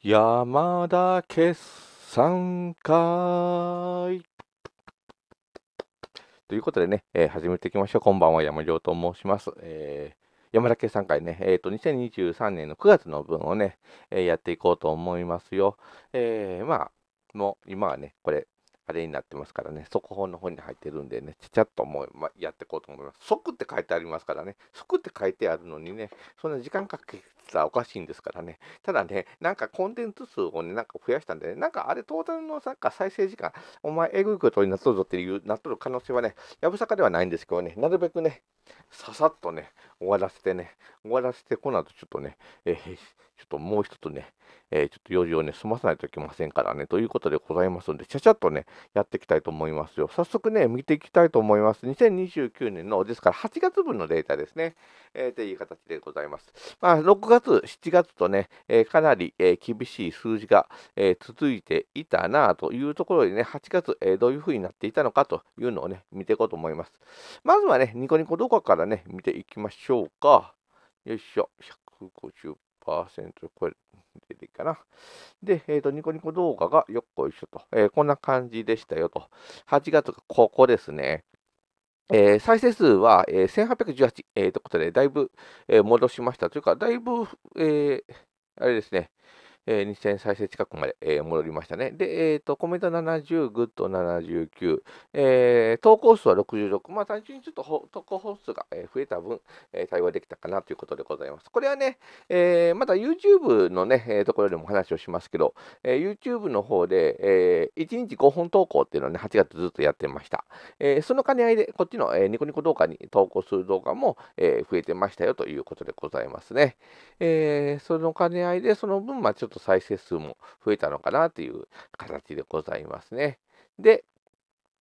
山田決算会ということでね、えー、始めていきましょう。こんばんは、山城と申します。えー山田決算会ね、えっ、ー、と、2023年の9月の分をね、えー、やっていこうと思いますよ。えー、まあ、もう今はね、これ、あれになってますからね、速報の方に入ってるんでね、ちゃちゃっともう、ま、やっていこうと思います。速って書いてありますからね、速って書いてあるのにね、そんな時間かけてたらおかしいんですからね、ただね、なんかコンテンツ数をね、なんか増やしたんでね、なんかあれ、トータルのなんか再生時間、お前、えぐいことになっとるぞっていう、なっとる可能性はね、やぶさかではないんですけどね、なるべくね、ささっとね、終わらせてね、終わらせてこのとちょっとね、えー、ちょっともう一つね、えー、ちょっと用事をね、済まさないといけませんからね、ということでございますので、ちゃちゃっとね、やっていきたいと思いますよ。早速ね、見ていきたいと思います。2029年の、ですから8月分のデータですね、えー、という形でございます。まあ、6月、7月とね、えー、かなり、え厳しい数字が、え続いていたなというところでね、8月、えどういうふうになっていたのかというのをね、見ていこうと思います。まずはね、ニコニコからね、見ていきましょうか。よいしょ、150%、これ、出ていいかな。で、えっ、ー、と、ニコニコ動画がよっこいしょと、えー、こんな感じでしたよと。8月がここですね。えー、再生数は、えー、1818、えー、ということで、だいぶ、えー、戻しましたというか、だいぶ、えー、あれですね、えー、2000再生近くまで、えー、戻りましたね。で、えっ、ー、と、コメント70、グッド79、えー、投稿数は66。まあ、単純にちょっと投稿本数が、えー、増えた分、えー、対応できたかなということでございます。これはね、えー、また YouTube のね、えー、ところでも話をしますけど、えー、YouTube の方で、えー、1日5本投稿っていうのをね、8月ずっとやってました。えー、その兼ね合いで、こっちの、えー、ニコニコ動画に投稿する動画も、えー、増えてましたよということでございますね。えー、その兼ね合いで、その分、まあ、ちょっとと再生数も増えたのかなという形でございますね。で、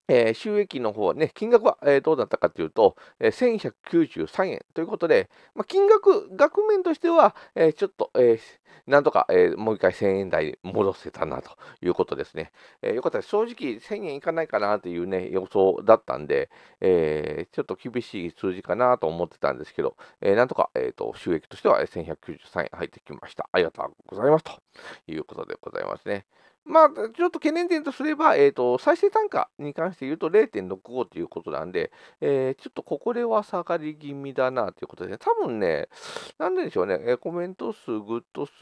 えー、収益の方はね、金額は、えー、どうだったかというと、えー、1193円ということで、まあ、金額、額面としては、えー、ちょっと、えなんとか、えもう一回1000円台戻せたなということですね。えよかったら正直1000円いかないかなというね、予想だったんで、えちょっと厳しい数字かなと思ってたんですけど、えなんとか、えーと収益としては1193円入ってきました。ありがとうございますということでございますね。まあ、ちょっと懸念点とすれば、えーと、再生単価に関して言うと0.65ということなんで、えー、ちょっとここでは下がり気味だなということで、多分ね、なんででしょうね、コメント数、グッド数、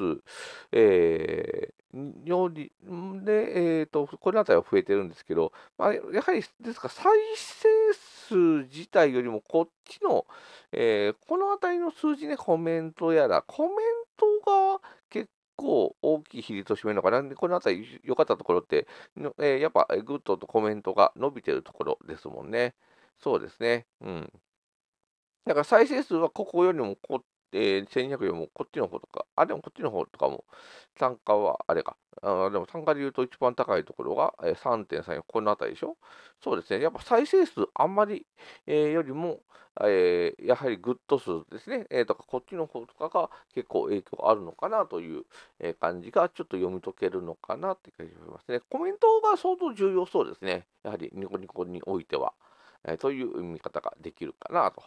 えー、よりで、えーと、これあたりは増えてるんですけど、まあ、やはり、ですか再生数自体よりも、こっちの、えー、このあたりの数字ね、コメントやら、コメントが結構大きい比率を占めるのかな。で、このあたり良かったところって、えー、やっぱグッドとコメントが伸びてるところですもんね。そうですね。うん。だから再生数はここよりもこっえー、1200よりもこっちの方とか、あ、でもこっちの方とかも、単価はあれか、あでも単価で言うと一番高いところが、え3.3、この辺りでしょそうですね、やっぱ再生数あんまり、えー、よりも、えー、やはりグッド数ですね、えー、とかこっちの方とかが結構影響あるのかなという、え感じがちょっと読み解けるのかなって感じがしますね。コメントが相当重要そうですね、やはりニコニコにおいては。えという見方ができるかなと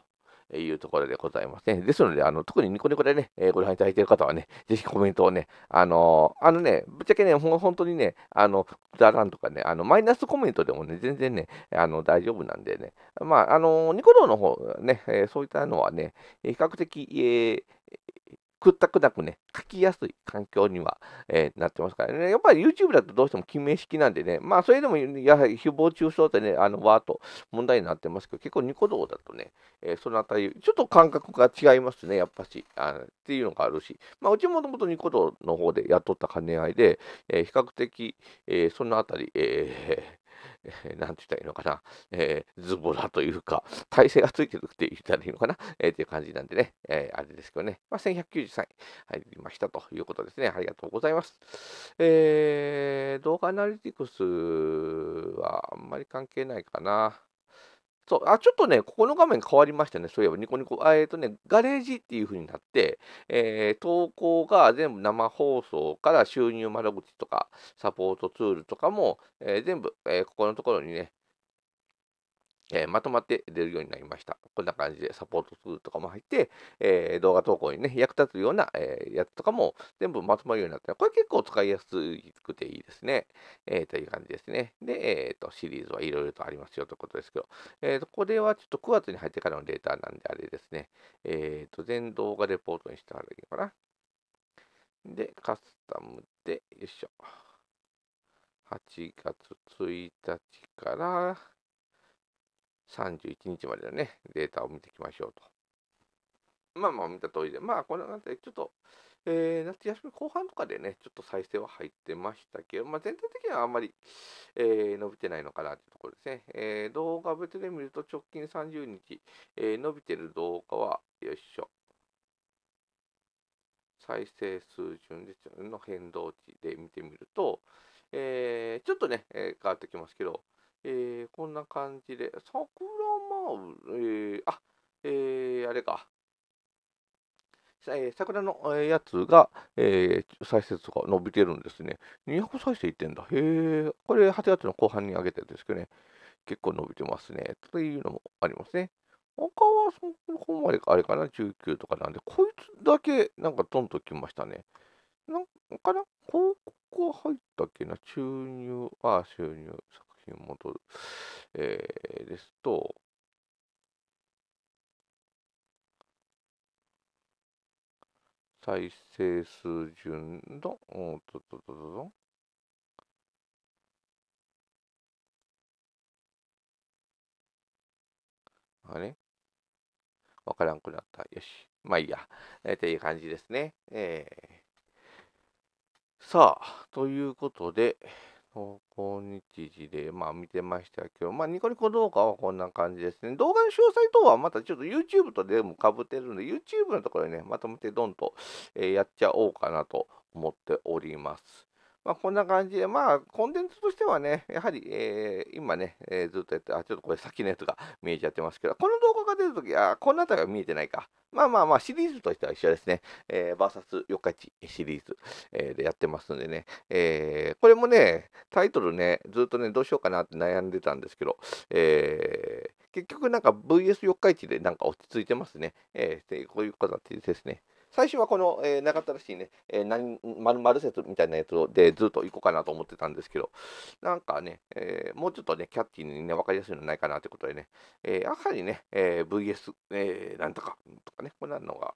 いうところでございますね。ですので、あの特にニコニコでね、えー、ご覧いただいている方はね、ぜひコメントをね、あのー、あのね、ぶっちゃけね、本当にね、あの、くだらんとかね、あの、マイナスコメントでもね、全然ね、あの、大丈夫なんでね、まあ、あのー、ニコ動の方ね、えそういったのはね、比較的、えくったくなくね、書きやすい環境には、えー、なってますからね。やっぱり YouTube だとどうしても記名式なんでね、まあそれでもやはり誹謗中傷ってね、あの、わーっと問題になってますけど、結構ニコ動だとね、えー、そのあたり、ちょっと感覚が違いますね、やっぱし。あっていうのがあるし、まあうちもともとニコ動の方で雇った兼ね合いで、えー、比較的、えそのあたり、ええー、なんて言ったらいいのかな、えー、ズボラというか、体勢がついてるって言ったらいいのかな、えー、っていう感じなんでね、えー、あれですけどね、まあ、1193位入りましたということですね。ありがとうございます。えー、動画アナリティクスはあんまり関係ないかな。そう、あ、ちょっとね、ここの画面変わりましたね。そういえば、ニコニコ。えっ、ー、とね、ガレージっていう風になって、えー、投稿が全部生放送から収入窓口とか、サポートツールとかも、えー、全部、えここのところにね、えー、まとまって出るようになりました。こんな感じでサポートツールとかも入って、えー、動画投稿にね、役立つような、えー、やつとかも全部まとまるようになった。これ結構使いやすくていいですね。えー、という感じですね。で、えーと、シリーズはいろいろとありますよということですけど、えーと、これはちょっと9月に入ってからのデータなんであれですね。えっ、ー、と、全動画レポートにしてあいいのかな。で、カスタムで、よいしょ。8月1日から、31日までのね、データを見ていきましょうと。まあまあ見た通りで、まあこれなんてちょっと、えー、夏休み後半とかでね、ちょっと再生は入ってましたけど、まあ、全体的にはあんまり、えー、伸びてないのかなというところですね。えー、動画別で見ると直近30日、え伸びてる動画は、よいしょ。再生数順での変動値で見てみると、えちょっとね、え変わってきますけど、えー、こんな感じで、桜舞う、えー、あ、えー、あれか。えー、桜のやつが、えー、再生数が伸びてるんですね。200再生いってんだ。へえ、これ8月の後半に上げたんですけどね、結構伸びてますね。というのもありますね。他はそこまであれかな、19とかなんで、こいつだけなんかドンときましたね。なんかな、広告は入ったっけな、注入、あ、収入、品を戻る、えー、ですと、再生数順の、おととととあれわからんくなった。よし。まあいいや。えー、っていう感じですね。えー、さあ、ということで、今日時で、まあ、見てましたけど、まあ、ニコニコ動画はこんな感じですね。動画の詳細等はまたちょっと YouTube とでもかぶってるんで、YouTube のところにね、まとめてドンと、えー、やっちゃおうかなと思っております。まあ、こんな感じで、まあ、コンテンツとしてはね、やはり、えー、今ね、えー、ずっとやって、あ、ちょっとこれ先のやつが見えちゃってますけど、この動画が出るとき、あ、この辺りが見えてないか。まあまあまあ、シリーズとしては一緒ですね。えー、VS 四日市シリーズ、えー、でやってますんでね、えー。これもね、タイトルね、ずっとね、どうしようかなって悩んでたんですけど、えー、結局なんか VS 四日市でなんか落ち着いてますね。えー、こういう形ですね。最初はこの、えー、長ったらしいね、えー、何丸説みたいなやつでずっと行こうかなと思ってたんですけど、なんかね、えー、もうちょっとね、キャッチーにね、分かりやすいのないかなということでね、えー、やはりね、えー、VS、えー、なんとかとかね、こんなのが、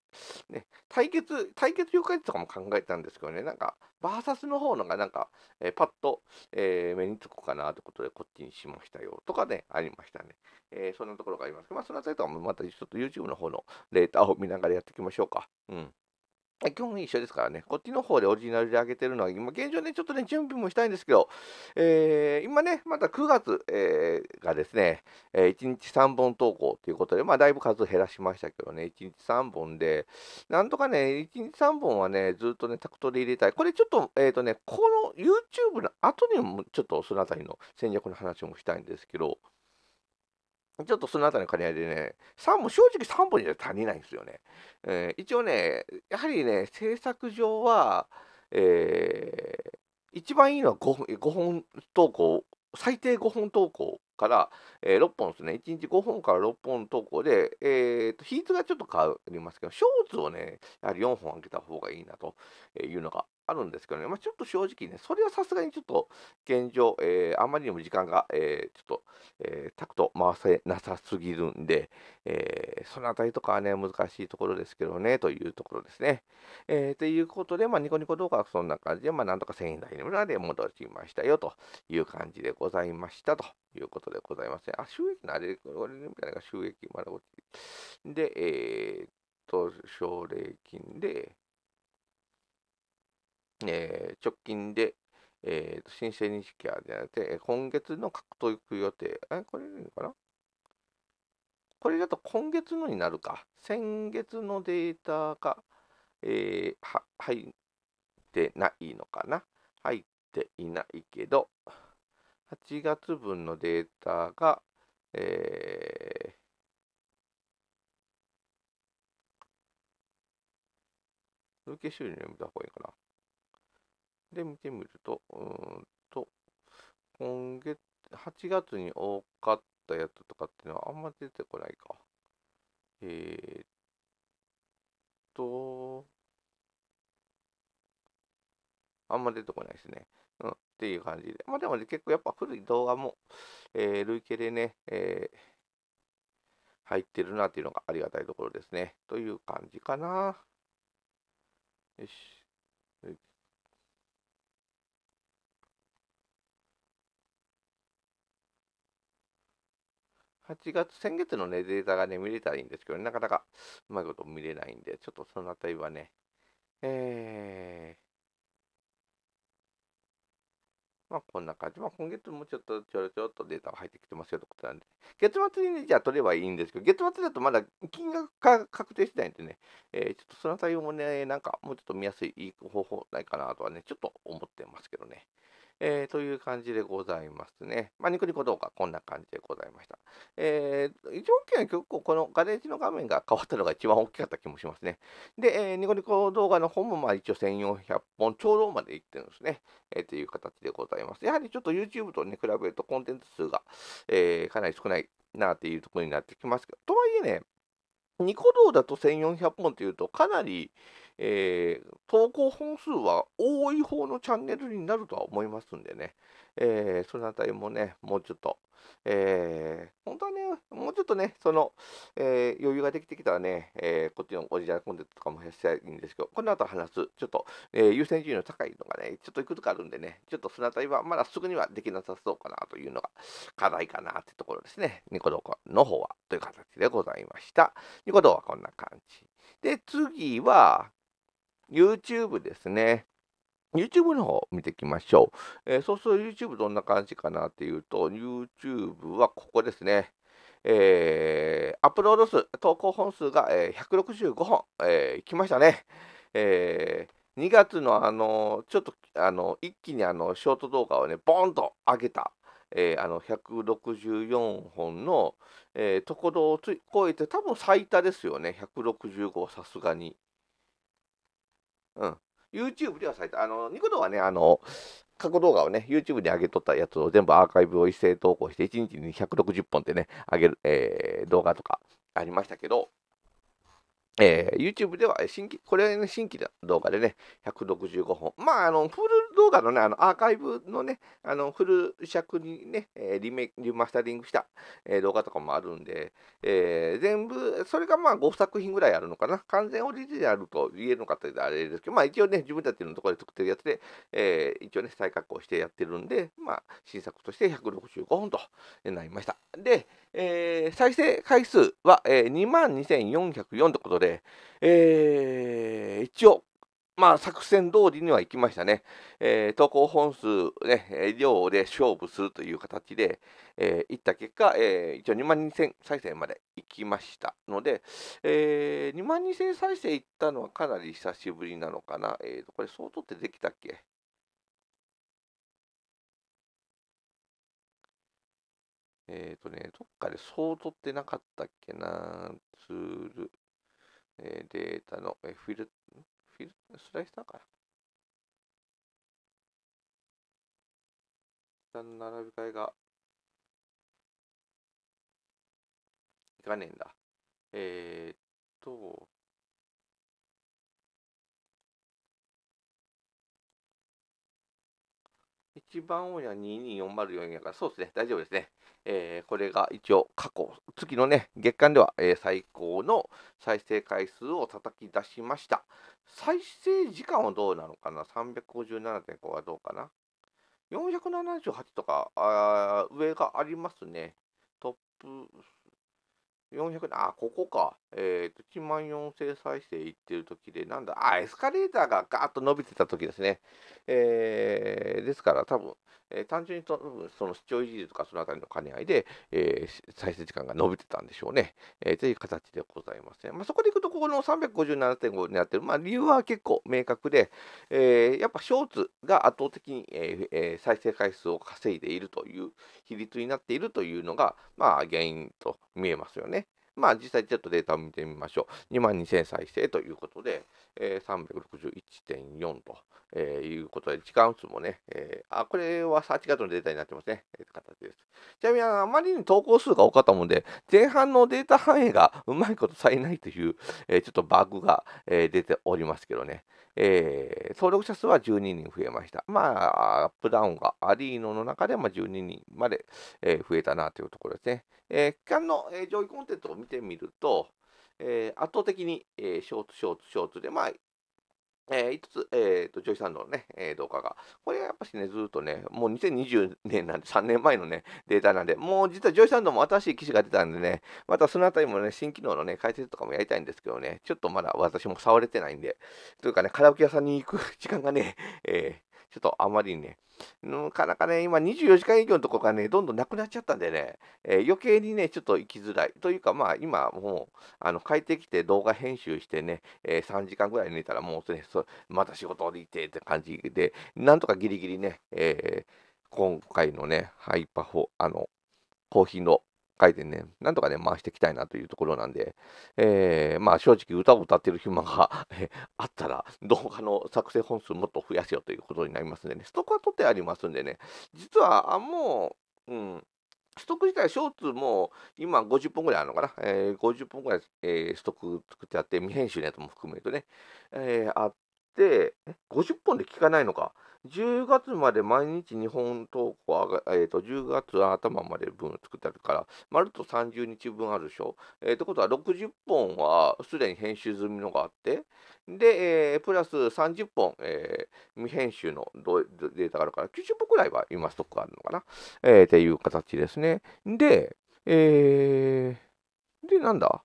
ね、対決、対決了解とかも考えたんですけどね、なんか、バーサスの方のがなんか、えー、パッと、えー、目につくかなということで、こっちにしましたよとかね、ありましたね。えー、そんなところがあります。まあ、そのあたりとはまたちょっと YouTube の方のレータを見ながらやっていきましょうか。うん。基本一緒ですからね、こっちの方でオリジナルで上げてるのは、今現状ね、ちょっとね、準備もしたいんですけど、えー、今ね、また9月、えー、がですね、えー、1日3本投稿ということで、まあ、だいぶ数減らしましたけどね、1日3本で、なんとかね、1日3本はね、ずっとね、タクトで入れたい。これちょっと、えっ、ー、とね、この YouTube の後にも、ちょっとそのあたりの戦略の話もしたいんですけど、ちょっとそのあたりの兼ね合いでね、3本、正直3本じゃ足りないんですよね。えー、一応ね、やはりね、制作上は、えー、一番いいのは 5, 5本投稿、最低5本投稿から、えー、6本ですね、1日5本から6本投稿で、えーと、比率がちょっと変わりますけど、ショーツをね、やはり4本あげた方がいいなというのがあるんですけどね、まあ、ちょっと正直ね、それはさすがにちょっと現状、えー、あまりにも時間が、えー、ちょっと、えー、タクト回せなさすぎるんで、えー、そのあたりとかはね、難しいところですけどね、というところですね。えー、ということで、まあ、ニコニコ動画はそんな感じで、まあ、なんとか1000円台にまで戻りましたよ、という感じでございましたということでございますね。あ、収益のあれ、これみたいなのが収益まだ落ちで、えー、と、奨励金で、えー、直近で、えー、申請認識はじゃなくて、今月の獲得予定、え、これいいのかなこれだと今月のになるか、先月のデータが、えー、は入ってないのかな入っていないけど、8月分のデータが、えー、累計収入を見た方がいいかな。で、見てみると、うんと、今月、8月に多かったやつとかっていうのはあんま出てこないか。えー、っと、あんま出てこないですね。うん、っていう感じで。まあでも、ね、結構やっぱ古い動画も、えー、累計でね、えー、入ってるなっていうのがありがたいところですね。という感じかな。よし。8月、先月のね、データがね、見れたらいいんですけど、ね、なかなかうまいこと見れないんで、ちょっとそのあたりはね、えー、まあこんな感じ。まあ今月もちょっとちょろちょろっとデータが入ってきてますよってことなんで、月末に、ね、じゃあ取ればいいんですけど、月末だとまだ金額が確定してないんでね、えー、ちょっとそのあたりもね、なんかもうちょっと見やすいいい方法ないかなとはね、ちょっと思ってますけどね。えー、という感じでございますね。まあ、ニコニコ動画、こんな感じでございました。えー、一番大きは結構このガレージの画面が変わったのが一番大きかった気もしますね。で、えー、ニコニコ動画の方もまあ一応1400本ちょうどまでいってるんですね。えー、という形でございます。やはりちょっと YouTube とね、比べるとコンテンツ数が、えー、かなり少ないなっていうところになってきますけど、とはいえね、ニコ動だと1400本というとかなり、えー、投稿本数は多い方のチャンネルになるとは思いますんでね、えー、そのあたりもね、もうちょっと、えー、本当はね、もうちょっとね、その、え余裕ができてきたらね、えこっちのオリジナルコンテンツとかも増やしたいんですけど、この後話す、ちょっと、え優先順位の高いのがね、ちょっといくつかあるんでね、ちょっとそのあたりはまだすぐにはできなさそうかなというのが課題かなってところですね。ニコ動画の方はという形でございました。ニコ動はこんな感じ。で、次は、YouTube ですね。YouTube の方見ていきましょう。えー、そうすると YouTube どんな感じかなっていうと、YouTube はここですね。えー、アップロード数、投稿本数が、えー、165本、えー、来ましたね。えー、2月のあの、ちょっと、あの、一気にあの、ショート動画をね、ボーンと上げた、えー、あの、164本の、えー、ところをつ超えて、多分最多ですよね。165、さすがに。うん。YouTube では最多。あの、ニコ動はね、あの、過去動画をね、YouTube に上げとったやつを全部アーカイブを一斉投稿して、1日に160本ってね、上げる、えー、動画とかありましたけど、えー、YouTube では新規、これは、ね、新規の動画でね、165本。まあ、あの、動画のね、あのアーカイブのね、あのフル尺にね、えー、リメリマスタリングした、えー、動画とかもあるんで、えー、全部、それがまあ5作品ぐらいあるのかな。完全オリジナルと言えるのかってあれですけど、まあ一応ね、自分たちのところで作ってるやつで、えー、一応ね、再加工してやってるんで、まあ新作として165本となりました。で、えー、再生回数は、えー、22,404ってことで、えー、一応まあ、作戦通りにはいきましたね。えー、投稿本数、ね、量で勝負するという形で、えー、いった結果、えー、一応2万2000再生までいきましたので、えー、2万2000再生いったのはかなり久しぶりなのかな。えー、と、これ相当ってできたっけえっ、ー、とね、どっかで相当ってなかったっけな、ツール、えー、データの、フィル、切る、スライスだから。下の並び替えが、いかねえんだ。えっと、一番多いのは22404やから、そうですね、大丈夫ですね。えー、これが一応過去、月のね、月間では、えー、最高の再生回数を叩き出しました。再生時間はどうなのかな ?357.5 はどうかな ?478 とかあ上がありますね。トップ400あ、ここか。えっ、ー、と、1万4000再生いってる時で、なんだ、あ、エスカレーターがガーッと伸びてた時ですね。えー、ですから多分、えー、単純に多分その視聴維持率とかそのあたりの兼ね合いで、えー、再生時間が伸びてたんでしょうね。えー、という形でございますね。まあ、そこでいくと、ここの357.5になってる、まあ、理由は結構明確で、えー、やっぱショーツが圧倒的に、ええー、再生回数を稼いでいるという比率になっているというのが、まあ、原因と見えますよね。まあ実際ちょっとデータを見てみましょう。2万2000再生ということで、え361.4と、えいうことで、時間数もね、えあ、これは8月のデータになってますね、えー、形です。ちなみにあ、まりに投稿数が多かったもんで、前半のデータ反映がうまいことされないという、えちょっとバグが、え出ておりますけどね、えー、登録者数は12人増えました。まあ、アップダウンがアリーノの中で、ま12人まで、えー、増えたなというところですね。えー、期間の、えー、上位コンテンツを見てみると、えー、圧倒的に、えー、ショート、ショート、ショートで、まあ、えー、5つ、えー、と、ジョイさんのね、えー、動画が。これはやっぱしね、ずっとね、もう2020年なんで、3年前のね、データなんで、もう実はジョイサンドも新しい機種が出たんでね、またそのあたりもね、新機能のね、解説とかもやりたいんですけどね、ちょっとまだ私も触れてないんで、というかね、カラオケ屋さんに行く時間がね、えちょっとあまりね、なかなかね、今24時間営業のところがね、どんどんなくなっちゃったんでね、えー、余計にね、ちょっと行きづらい。というか、まあ今もう、あの、帰ってきて動画編集してね、えー、3時間ぐらい寝たらもう、ね、そまた仕事で行ってって感じで、なんとかギリギリね、えー、今回のね、ハイパフォ、あの、コーヒーの書いてね、なんとかね、回していきたいなというところなんで、えー、まあ正直歌を歌ってる暇が あったら、動画の作成本数もっと増やせよということになりますんでね、ストックは取ってありますんでね、実は、あもう、うん、ストック自体、ショーツも今50本ぐらいあるのかな、えー、50本ぐらい、えー、ストック作ってあって、未編集のやつも含めるとね、えー、あっ、え50本で聞かないのか。10月まで毎日日本投稿、えーと、10月頭まで分作ってあるから、まるっと30日分あるでしょ。えー、ってことは60本はすでに編集済みのがあって、で、えー、プラス30本、えー、未編集のデータがあるから、90本くらいは今ストックあるのかな、えー、っていう形ですね。で、えー、で、なんだ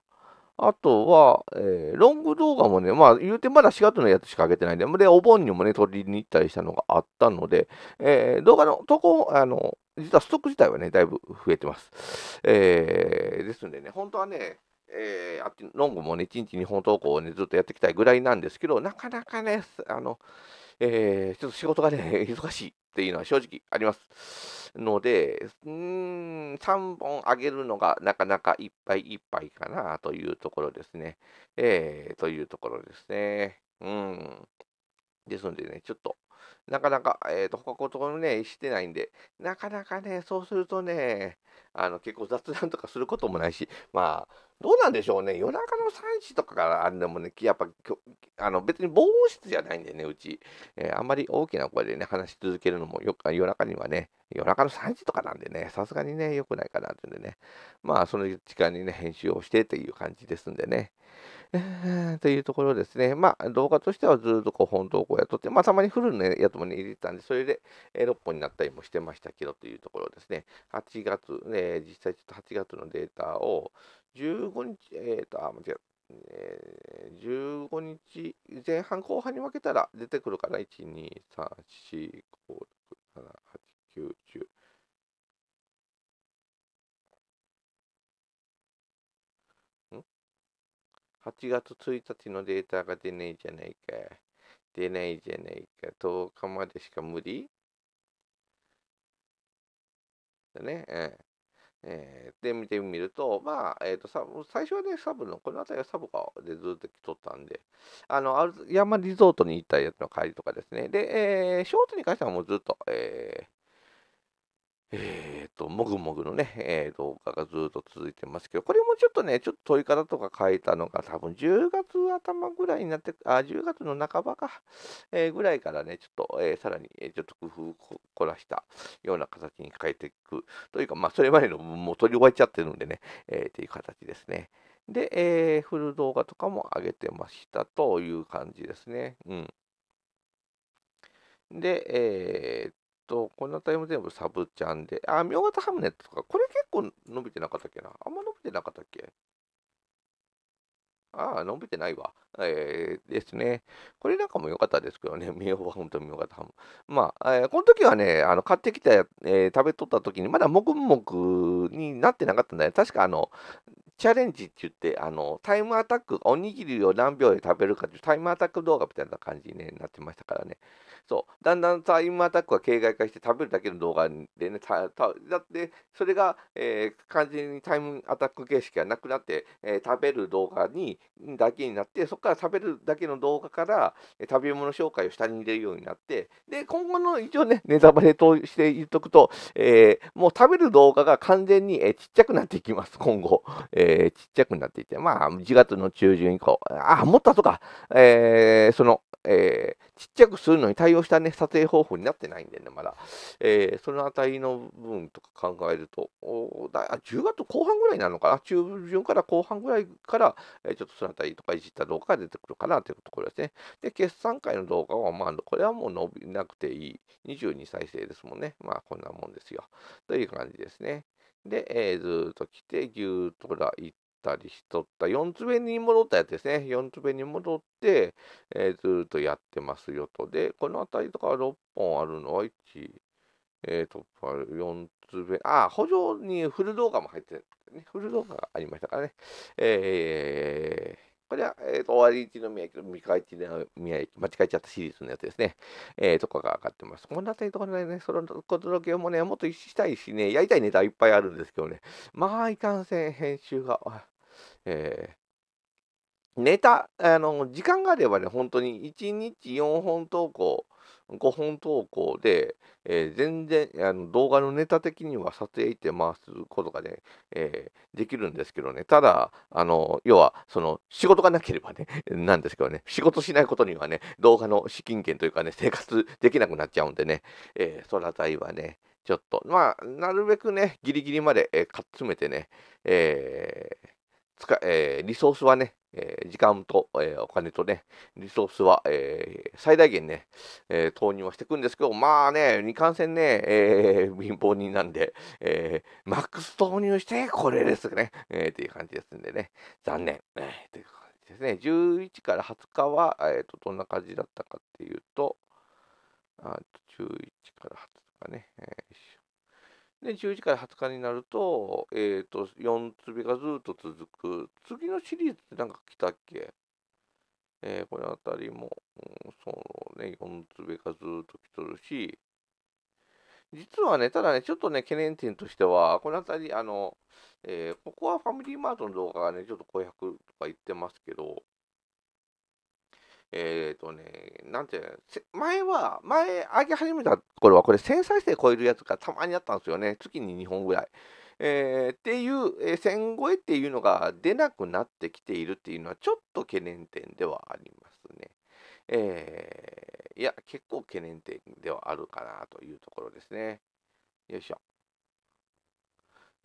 あとは、えー、ロング動画もね、まあ、言うてまだ4月のやつしか上げてないんで、で、お盆にもね、撮りに行ったりしたのがあったので、えー、動画の投稿、あの、実はストック自体はね、だいぶ増えてます。えー、ですんでね、本当はね、えー、あロングもね、1日2本投稿をね、ずっとやっていきたいぐらいなんですけど、なかなかね、あの、えー、ちょっと仕事がね、忙しいっていうのは正直あります。ので、うん、3本あげるのがなかなかいっぱいいっぱいかなというところですね。えー、というところですね。うん。ですのでね、ちょっと、なかなか、えっ、ー、と、他ことをね、してないんで、なかなかね、そうするとね、あの、結構雑談とかすることもないし、まあ、どうなんでしょうね、夜中の3時とかからあるでもね、やっぱ、あの別に防音室じゃないんでね、うち、えー、あんまり大きな声でね、話し続けるのもよ夜中にはね、夜中の3時とかなんでね、さすがにね、良くないかなってんでね、まあ、その時間にね、編集をしてっていう感じですんでね、というところですね。まあ、動画としてはずっとこう本投稿やっとって、まあ、たまにフルのやつも、入れてたんで、それで、6本になったりもしてましたけどというところですね。8月、え実際ちょっと8月のデータを15日、えっ、ー、と、あ、間違えた。15日前半後半に分けたら出てくるかな ?1、2、3、4、5、6、7、8、9、10、8月1日のデータが出ないじゃないか。出ないじゃないか。10日までしか無理だね。うんえー、で、見てみると、まあ、えっ、ー、と、サ最初はね、サブの、この辺りはサブがでずっと来とったんで、あの、山リゾートに行ったやつの帰りとかですね。で、えー、ショートに関してはもうずっと、ええっ、ー、と、もぐもぐのね、えー、動画がずっと続いてますけど、これもちょっとね、ちょっと問い方とか変えたのが、多分10月頭ぐらいになって、あ、10月の半ばか、えー、ぐらいからね、ちょっと、えー、さらに、えちょっと工夫凝らしたような形に変えていく。というか、まあ、それまでのもう取り終わっちゃってるんでね、えっていう形ですね。で、えフル動画とかも上げてましたという感じですね。うん。で、えー、と、このなタイム全部サブちゃんで、あ、ガタハムネットとか、これ結構伸びてなかったっけな。あんま伸びてなかったっけああ、伸びてないわ。えー、ですね。これなんかも良かったですけどね。ミオバハムとミウガタハム。まあ、えー、この時はね、あの買ってきた、えー、食べとった時に、まだもくもくになってなかったんだよね。確かあの、チャレンジって言って、あの、タイムアタック、おにぎりを何秒で食べるかっていうタイムアタック動画みたいな感じに、なってましたからね。そう。だんだんタイムアタックは形骸化して食べるだけの動画でね、たただって、それが、えー、完全にタイムアタック形式がなくなって、えー、食べる動画に、だけになって、そこから食べるだけの動画から、えー、食べ物紹介を下に入れるようになって、で、今後の一応ね、ネタバレとして言っとくと、えー、もう食べる動画が完全に、えー、ちっちゃくなっていきます、今後。えーえー、ちっちゃくなっていて、まあ、1月の中旬以降、あ、もっと後か、えー、その、えー、ちっちゃくするのに対応したね、撮影方法になってないんでね、まだ。えー、そのあたりの部分とか考えると、おだ10月後半ぐらいなのかな、中旬から後半ぐらいから、えー、ちょっとそのあたりとかいじった動画が出てくるかなというところですね。で、決算会の動画は、まあ、これはもう伸びなくていい。22再生ですもんね。まあ、こんなもんですよ。という感じですね。で、えー、ずっと来て、ぎゅーっとら行ったりしとった、4つ目に戻ったやつですね。4つ目に戻って、えー、ずっとやってますよと。で、この辺りとか6本あるのは1、えー、と、4つ目。あ、補助にフル動画も入ってる、ね。フル動画がありましたからね。えー、これは、えーと、終わり一の宮城と見返りの宮城、間違えちゃったシリーズのやつですね。えー、とかが上がってます。この辺りとかね、ねそのことのけもね、もっとしたいしね、やりたいネタいっぱいあるんですけどね。まあ、いかんせん編集が、えー、ネタ、あの、時間があればね、本当に1日4本投稿、5本投稿で、えー、全然あの動画のネタ的には撮影しって回すことがね、えー、できるんですけどね、ただ、あの要はその仕事がなければね、なんですけどね、仕事しないことにはね、動画の資金源というかね、生活できなくなっちゃうんでね、えー、空台はね、ちょっと、まあ、なるべくね、ギリギリまで、えー、かっ詰めてね、えー使えー、リソースはね、えー、時間と、えー、お金とね、リソースは、えー、最大限ね、え投入はしていくんですけど、まあね、二冠戦ね、え貧乏人なんで、えマックス投入して、これですね、えっていう感じですんでね、残念、えという感じですね。11から20日は、えーとどんな感じだったかっていうと、あ11から20日ね、えーで、11から20日になると、えっ、ー、と、4粒がずっと続く。次のシリーズってなんか来たっけえー、このあたりも、うん、そうね、4粒がずっと来とるし、実はね、ただね、ちょっとね、懸念点としては、このあたり、あの、えー、ここはファミリーマートの動画がね、ちょっと500とか言ってますけど、えっ、ー、とね、なんていうの、前は、前上げ始めた頃は、これ1000再生超えるやつがたまにあったんですよね。月に2本ぐらい。えー、っていう、えー、1000超えっていうのが出なくなってきているっていうのは、ちょっと懸念点ではありますね。えー、いや、結構懸念点ではあるかなというところですね。よいしょ。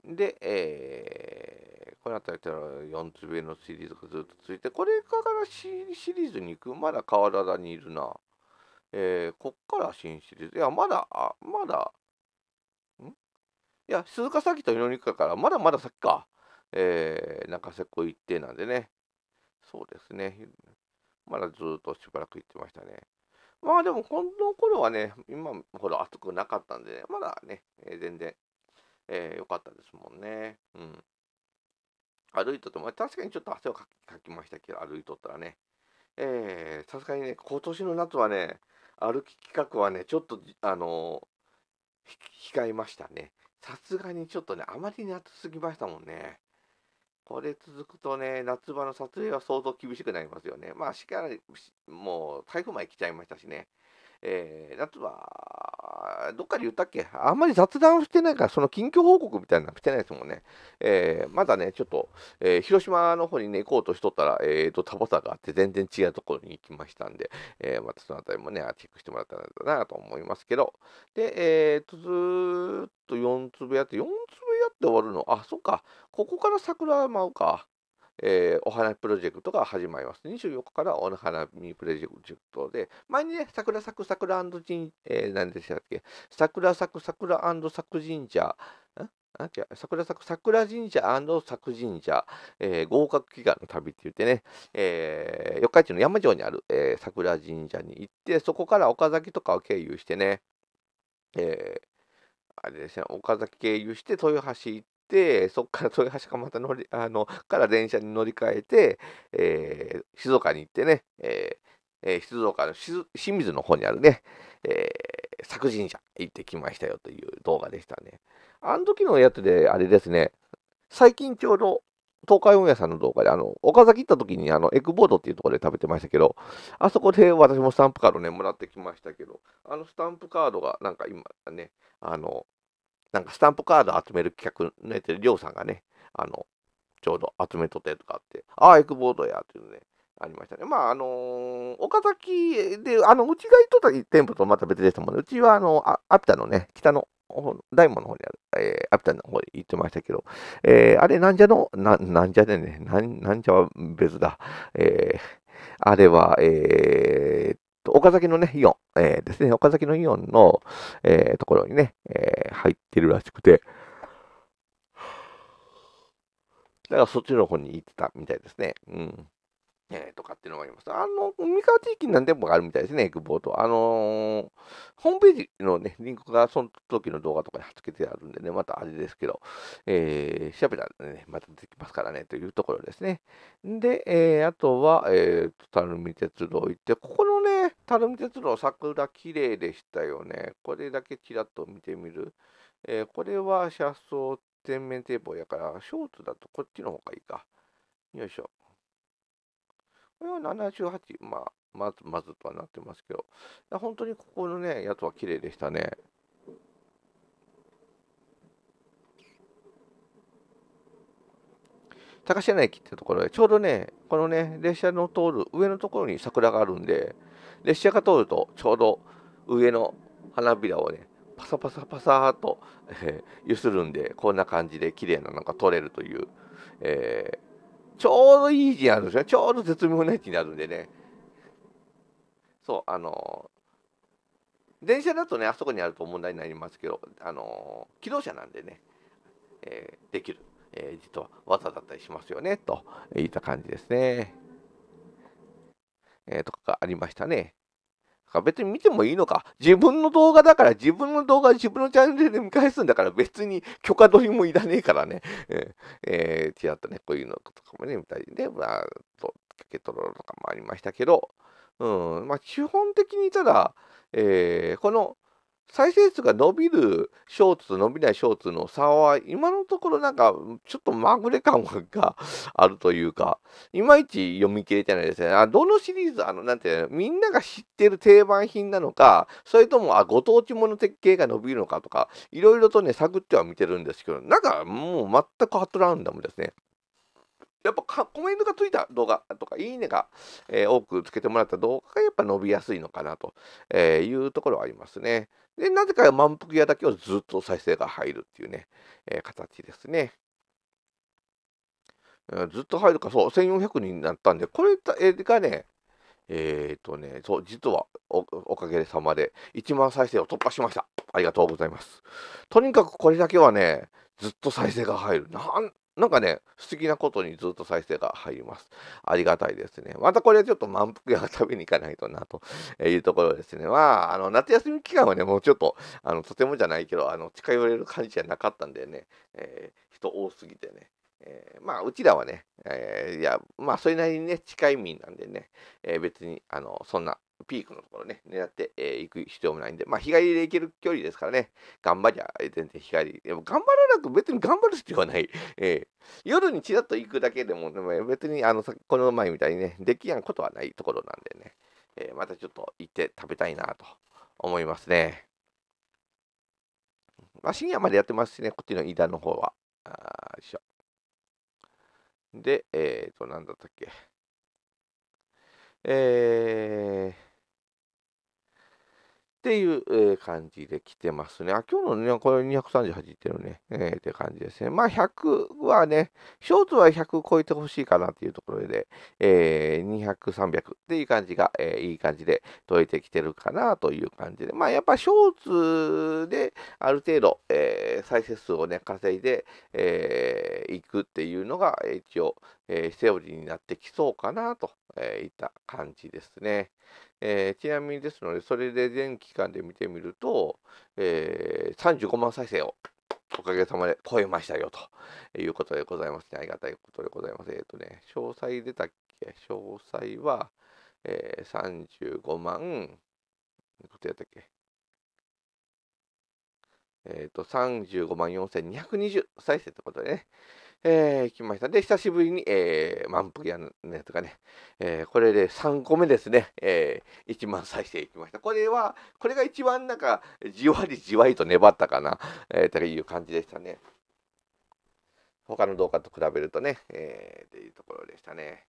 で、えー、この辺りから4つ目のシリーズがずっと続いて、これからシリーズに行く、まだ河原にいるな。えー、こっから新シリーズ。いや、まだ、あまだ、んいや、鈴鹿先と祈りかから、まだまだ先か。えー、中瀬行一定なんでね。そうですね。まだずっとしばらく行ってましたね。まあでも、この頃はね、今ほど暑くなかったんでね、まだね、えー、全然、えー、よかったですもんね。うん。歩いとっても、確かにちょっと汗をかきましたけど、歩いとったらね。えー、さすがにね、今年の夏はね、歩き企画はね、ちょっと、あのー、控えましたね。さすがにちょっとね、あまりに暑すぎましたもんね。これ続くとね、夏場の撮影は相当厳しくなりますよね。まあ、しかもう台風前来ちゃいましたしね。えー、は、どっかで言ったっけあんまり雑談してないから、その近況報告みたいなのしてないですもんね。えー、まだね、ちょっと、えー、広島の方にね、行こうとしとったら、えーと、タボタがあって全然違うところに行きましたんで、えー、またそのあたりもね、チェックしてもらったらなと思いますけど、で、えーと、ずーっと4粒やって、4粒やって終わるの、あ、そっか、ここから桜舞うか。えー、お花プロジェクトが始まります。24日からお花見プロジェクトで、前にね、桜咲く桜神、えー、何でしたっけ、桜咲く桜咲く神社、桜咲く桜神社作神社、えー、合格祈願の旅って言ってね、えー、四日市の山城にある、えー、桜神社に行って、そこから岡崎とかを経由してね、えー、あれですね、岡崎経由して豊橋行って、そこから豊橋かまた乗り、あの、から電車に乗り換えて、えー、静岡に行ってね、えー、静岡の清水の方にあるね、えー、作神社行ってきましたよという動画でしたね。あの時のやつで、あれですね、最近ちょうど東海オンエアさんの動画で、あの、岡崎行った時に、あの、エクボードっていうところで食べてましたけど、あそこで私もスタンプカードね、もらってきましたけど、あのスタンプカードが、なんか今ね、あの、なんかスタンプカード集める企画ねつで、りょうさんがね、あの、ちょうど集めとってとかあって、ああ、エクボードやっていうのね、ありましたね。まあ、あのー、岡崎で、あの、うちが行っとった店舗とまた別でしたもんね。うちは、あの、あアピタのね、北の大門の方にある、えー、アピタの方に行ってましたけど、えー、あれ、なんじゃの、ななんじゃでね、なんなんじゃは別だ。えー、あれは、えー、岡崎のね、イオン、えー、ですね、岡崎のイオンの、えー、ところにね、えー、入ってるらしくて、だからそっちの方に行ってたみたいですね。うん。えー、とかっていうのがあります。あの、三河地域に何店舗があるみたいですね、エクボート。あのー、ホームページのね、リンクがその時の動画とかに貼っつけてあるんでね、またあれですけど、えー、調べたらね、また出てきますからね、というところですね。で、えー、あとは、えー、たるみ鉄道行って、ここのね、たるみ鉄道、桜綺麗でしたよね。これだけちらっと見てみる。えー、これは車窓全面テーやから、ショーツだとこっちの方がいいか。よいしょ。これは78、まあ、まずまずとはなってますけど、本当にここのね、やつは綺麗でしたね。高瀬駅ってところで、ちょうどね、このね、列車の通る上のところに桜があるんで、列車が通ると、ちょうど上の花びらをね、パサパサパサーと、えー、揺するんで、こんな感じで綺麗なのが撮れるという、えーちょうどいい位置にあるんですよ。ちょうど絶妙な位置にあるんでね。そう、あのー、電車だとね、あそこにあると問題になりますけど、あのー、機動車なんでね、えー、できる、え実は技だったりしますよね、といった感じですね。えとかがありましたね。別に見てもいいのか。自分の動画だから、自分の動画自分のチャンネルで見返すんだから、別に許可取りもいらねえからね。えー、ちらっとね、こういうのとかもね、見たいりで、まあ、と、かけとろとかもありましたけど、うん、まあ、基本的にただ、えー、この再生数が伸びるショーツと伸びないショーツの差は、今のところなんか、ちょっとまぐれ感が あるというか、いまいち読み切れてないですね。あどのシリーズ、あの、なんていうの、みんなが知ってる定番品なのか、それとも、あ、ご当地もの設計が伸びるのかとか、いろいろとね、探っては見てるんですけど、なんか、もう全くハットランダムですね。やっぱコメントがついた動画とか、いいねが、えー、多くつけてもらった動画がやっぱ伸びやすいのかなと、いうところはありますね。で、なぜか満腹屋だけをずっと再生が入るっていうね、えー、形ですね。ずっと入るか、そう、1400人になったんで、これがね、えっ、ー、とね、そう、実はおかげさまで1万再生を突破しました。ありがとうございます。とにかくこれだけはね、ずっと再生が入る。なんなんかね、不思議なことにずっと再生が入ります。ありがたいですね。またこれはちょっと満腹が食べに行かないとなというところですね。まあ、あの、夏休み期間はね、もうちょっと、あの、とてもじゃないけど、あの、近寄れる感じじゃなかったんでね、えー、人多すぎてね。えー、まあ、うちらはね、えー、いや、まあ、それなりにね、近い民なんでね、え別に、あの、そんな、ピークのところね、狙ってい、えー、行く必要もないんで、まあ、日帰りで行ける距離ですからね、頑張りゃ、全然日帰り。でも頑張らなく、別に頑張る必要はない。えー、夜にちらっと行くだけでも、でも別にあのこの前みたいにね、できやんことはないところなんでね、えー、またちょっと行って食べたいなと思いますね。まあ、深夜までやってますしね、こっちの飯田の方は。あで、えっ、ー、と、なんだったっけ。えーっていう感じで来てますね。あ、今日のね、これ238いってるね、えー、って感じですね。まあ100はね、ショートは100超えてほしいかなっていうところで、えー、200、300っていう感じが、えー、いい感じで解いてきてるかなという感じで、まあやっぱショーツである程度、えー、再生数をね、稼いで、えー、いくっていうのが一応、えー、セオリーになってきそうかなといった感じですね。えー、ちなみにですので、それで全期間で見てみると、えー、35万再生をおかげさまで超えましたよということでございますね。ありがたいことでございます。えっ、ー、とね、詳細出たっけ詳細は、えー、35万、ことやったっけえっ、ー、と、35万4220再生ってことでね、えー、来ました。で、久しぶりに、えー、満腹やのやつがね、えー、これで3個目ですね、えー、1万再生いきました。これは、これが一番なんか、じわりじわりと粘ったかな、えー、という感じでしたね。他の動画と比べるとね、えー、っていうところでしたね。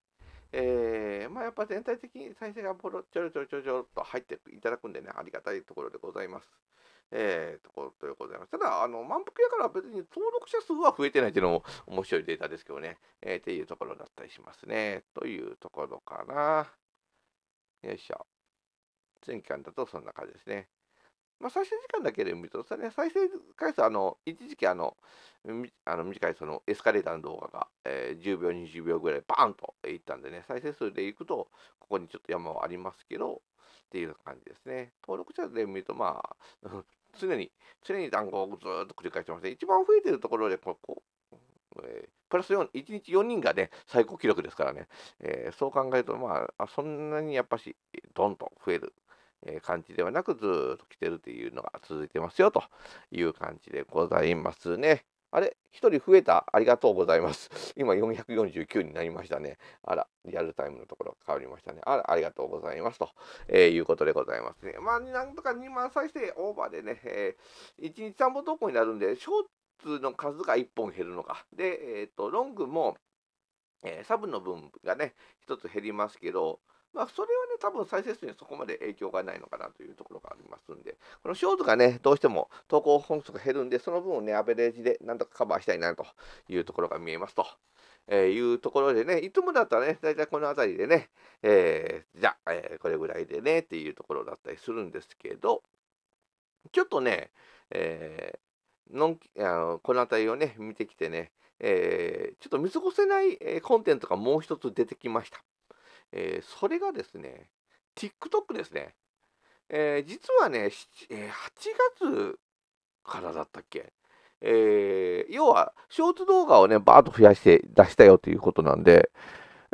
えー、まあやっぱ全体的に再生がポロろちょろちょろちょろっと入っていただくんでね、ありがたいところでございます。えー、ところでございます。ただ、あの満腹やから別に登録者数は増えてないっていうのも面白いデータですけどね、えー、っていうところだったりしますね。というところかな。よいしょ。前間だとそんな感じですね。まあ、再生時間だけで見ると、ね、再生回数、あの、一時期あの、あの短いそのエスカレーターの動画が、えー、10秒、20秒ぐらいバーンといったんでね、再生数でいくと、ここにちょっと山はありますけど、っていう感じですね。登録者で見ると、まあ、常に、常に単語をずっと繰り返してまして、一番増えてるところで、ここえー、プラス4、1日4人がね、最高記録ですからね、えー、そう考えると、まあ、そんなにやっぱし、どんと増える、え感じではなく、ずっと来てるっていうのが続いてますよという感じでございますね。あれ ?1 人増えたありがとうございます。今449になりましたね。あら、リアルタイムのところ変わりましたね。あら、ありがとうございます。と、えー、いうことでございますね。まあ、なんとか2万再生オーバーでね、えー、1日3本投稿になるんで、ショーツの数が1本減るのか。で、えっ、ー、と、ロングも、えー、サブの分がね、1つ減りますけど、まあ、それはね、多分再生数にそこまで影響がないのかなというところがありますんで、このショートがね、どうしても投稿本数が減るんで、その分をね、アベレージでなんとかカバーしたいなというところが見えますと。えー、いうところでね、いつもだったらね、だいたいこの辺りでね、えー、じゃあ、えー、これぐらいでねっていうところだったりするんですけど、ちょっとね、えー、のんあのこの辺りをね、見てきてね、えー、ちょっと見過ごせないコンテンツがもう一つ出てきました。えー、それがですね、TikTok ですね。えー、実はね、えー、8月からだったっけえー、要は、ショーツ動画をね、バーッと増やして出したよということなんで、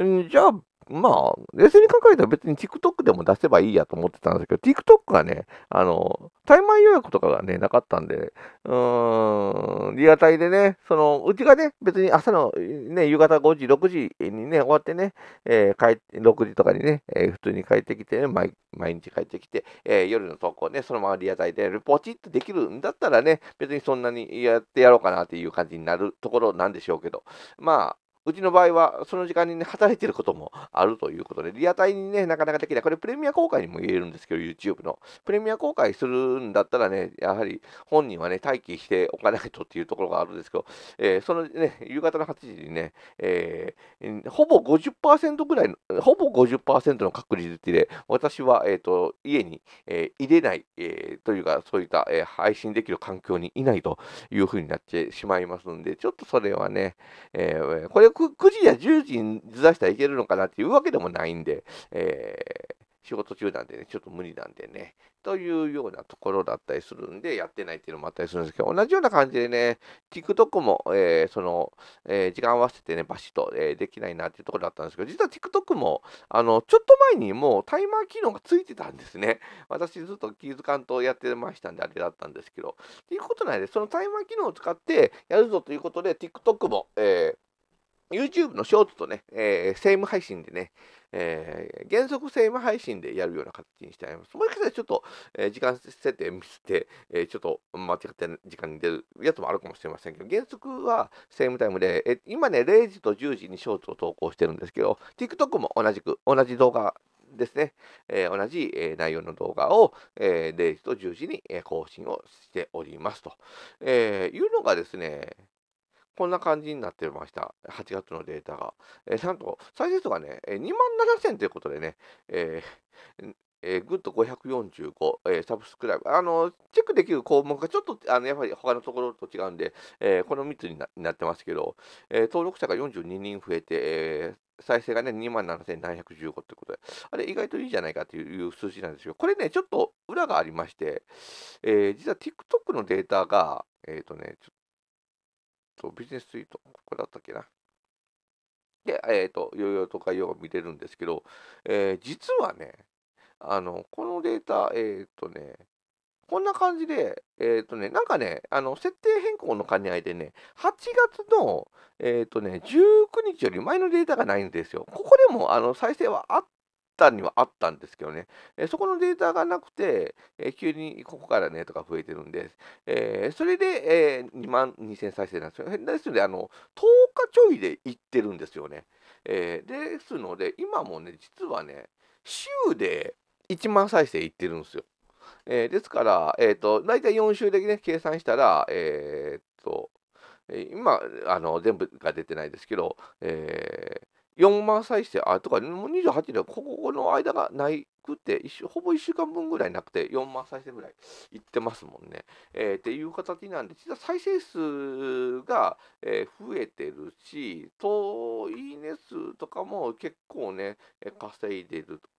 んじゃあ、まあ、冷静に考えたら別に TikTok でも出せばいいやと思ってたんですけど、TikTok がね、あの、タイマー予約とかがね、なかったんで、うーん、リアタイでね、その、うちがね、別に朝の、ね、夕方5時、6時にね、終わってね、えー、帰って、6時とかにね、えー、普通に帰ってきてね、毎日帰ってきて、えー、夜の投稿ね、そのままリアタイでポチッとできるんだったらね、別にそんなにやってやろうかなっていう感じになるところなんでしょうけど、まうちの場合は、その時間にね、働いてることもあるということで、リアタイにね、なかなかできない。これ、プレミア公開にも言えるんですけど、YouTube の。プレミア公開するんだったらね、やはり本人はね、待機しておかないとっていうところがあるんですけど、えー、そのね、夕方の8時にね、えー、ほぼ50%ぐらいの、ほぼ50%の確率で、私は、えっ、ー、と、家に、えー、入れない、えー、というか、そういった、えー、配信できる環境にいないというふうになってしまいますので、ちょっとそれはね、えー、これ 9, 9時や10時にずらしたらいけるのかなっていうわけでもないんで、えー、仕事中なんでね、ちょっと無理なんでね、というようなところだったりするんで、やってないっていうのもあったりするんですけど、同じような感じでね、TikTok も、えー、その、えー、時間合わせてね、バシッと、えー、できないなっていうところだったんですけど、実は TikTok も、あの、ちょっと前にもうタイマー機能がついてたんですね。私ずっと気づかんとやってましたんで、あれだったんですけど、ていうことなんで、そのタイマー機能を使ってやるぞということで、TikTok も、えー YouTube のショートとね、えー、セーム配信でね、えー、原則セーム配信でやるような形にしてあります。もしかしたらちょっと、えー、時間設定見せて、えー、ちょっと間違って時間に出るやつもあるかもしれませんけど、原則はセームタイムで、えー、今ね、0時と10時にショートを投稿してるんですけど、TikTok も同じく、同じ動画ですね、えー、同じ、えー、内容の動画を、えー、0時と10時に、えー、更新をしておりますと、えー、いうのがですね、こんな感じになってました。8月のデータが。えー、なんと、再生数がね、2万7000ということでね、えーえー、グッド545、えー、サブスクライブ。あの、チェックできる項目がちょっと、あの、やっぱり他のところと違うんで、えー、この3つになってますけど、えー、登録者が42人増えて、えー、再生がね、27,715ということで、あれ、意外といいじゃないかという数字なんですけど、これね、ちょっと裏がありまして、えー、実は TikTok のデータが、えっ、ー、とね、ちょっと、ビジネススイート、ここだったっけな。で、えっ、ー、と、ヨーヨーと概要が見れるんですけど、えー、実はね、あの、このデータ、えっ、ー、とね、こんな感じで、えっ、ー、とね、なんかね、あの、設定変更の兼ね合いでね、8月の、えっ、ー、とね、19日より前のデータがないんですよ。ここでも、あの、再生はあったにはあったんですけどね、えそこのデータがなくて、え急にここからねとか増えてるんで、えそれで、え2万2000再生なんですよ。ですのであの、10日ちょいでいってるんですよね。えですので、今もね、実はね、週で1万再生いってるんですよ。えですから、えーと、大体4週でね、計算したら、えー、っと、今、あの全部が出てないですけど、え4万再生、あ、とか、もう28年、ここの間がないくて、ほぼ1週間分ぐらいなくて、4万再生ぐらいいってますもんね。えー、っていう形なんで、実は再生数が、えー、増えてるし、と、いいね数とかも結構ね、稼いでると。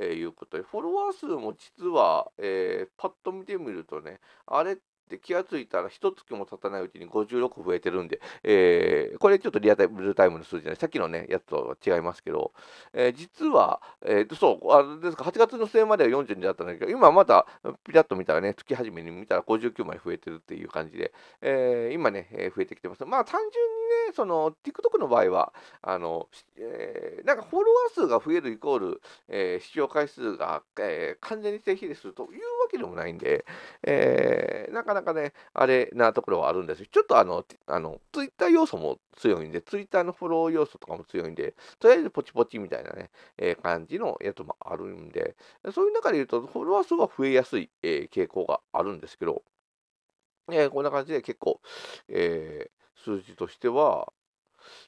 えー、いうことで、フォロワー数も実は、えー、パッと見てみるとね、あれっで気が付いたら一月も経たないうちに56増えてるんで、えー、これちょっとリアルタイムの数字じゃない、さっきのね、やつとは違いますけど、えー、実は、えー、そう、あれですか、8月の末までは42だったんだけど、今またピラッと見たらね、月初めに見たら59枚増えてるっていう感じで、えー、今ね、えー、増えてきてます。まあ単純にね、その TikTok の場合は、あの、えー、なんかフォロワー数が増えるイコール、えー、視聴回数が、えー、完全に正比例するというわけでもないんで、えー、なかかなかね、あれなところはあるんですちょっとあの、あの、ツイッター要素も強いんで、ツイッターのフォロー要素とかも強いんで、とりあえずポチポチみたいなね、えー、感じのやつもあるんで、そういう中で言うと、フォロワー数は増えやすい、えー、傾向があるんですけど、えー、こんな感じで結構、え数字としては、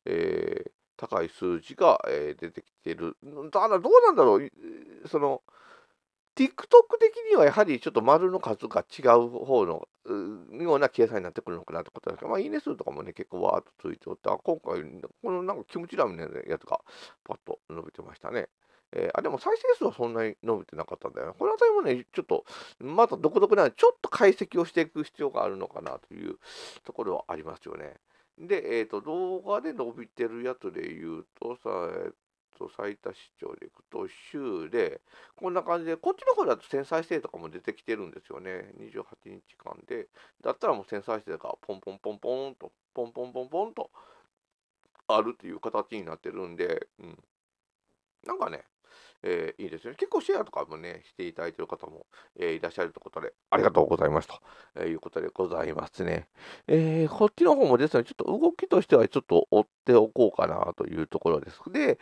え高い数字が、え出てきてる。ただ、どうなんだろうその、TikTok 的にはやはりちょっと丸の数が違う方のような計算になってくるのかなってことですけど、まあ、いいね数とかもね、結構わーっとついておって、あ今回、このなんかキムチラーメンのやつがパッと伸びてましたね。えー、あでも再生数はそんなに伸びてなかったんだよね。この辺りもね、ちょっと、また独特なので、ちょっと解析をしていく必要があるのかなというところはありますよね。で、えっ、ー、と、動画で伸びてるやつで言うとさ、えっ、ー、と最多視聴でいくと週でこんな感じでこっちの方だと繊細性とかも出てきてるんですよね28日間でだったらもう繊細性がポンポンポンポンとポンポンポンポンとあるっていう形になってるんで、うん、なんかねえー、いいですね。結構シェアとかもね、していただいてる方も、えー、いらっしゃるということで、ありがとうございますと、えいうことでございますね。えこっちの方もですね、ちょっと動きとしてはちょっと追っておこうかなというところです。で、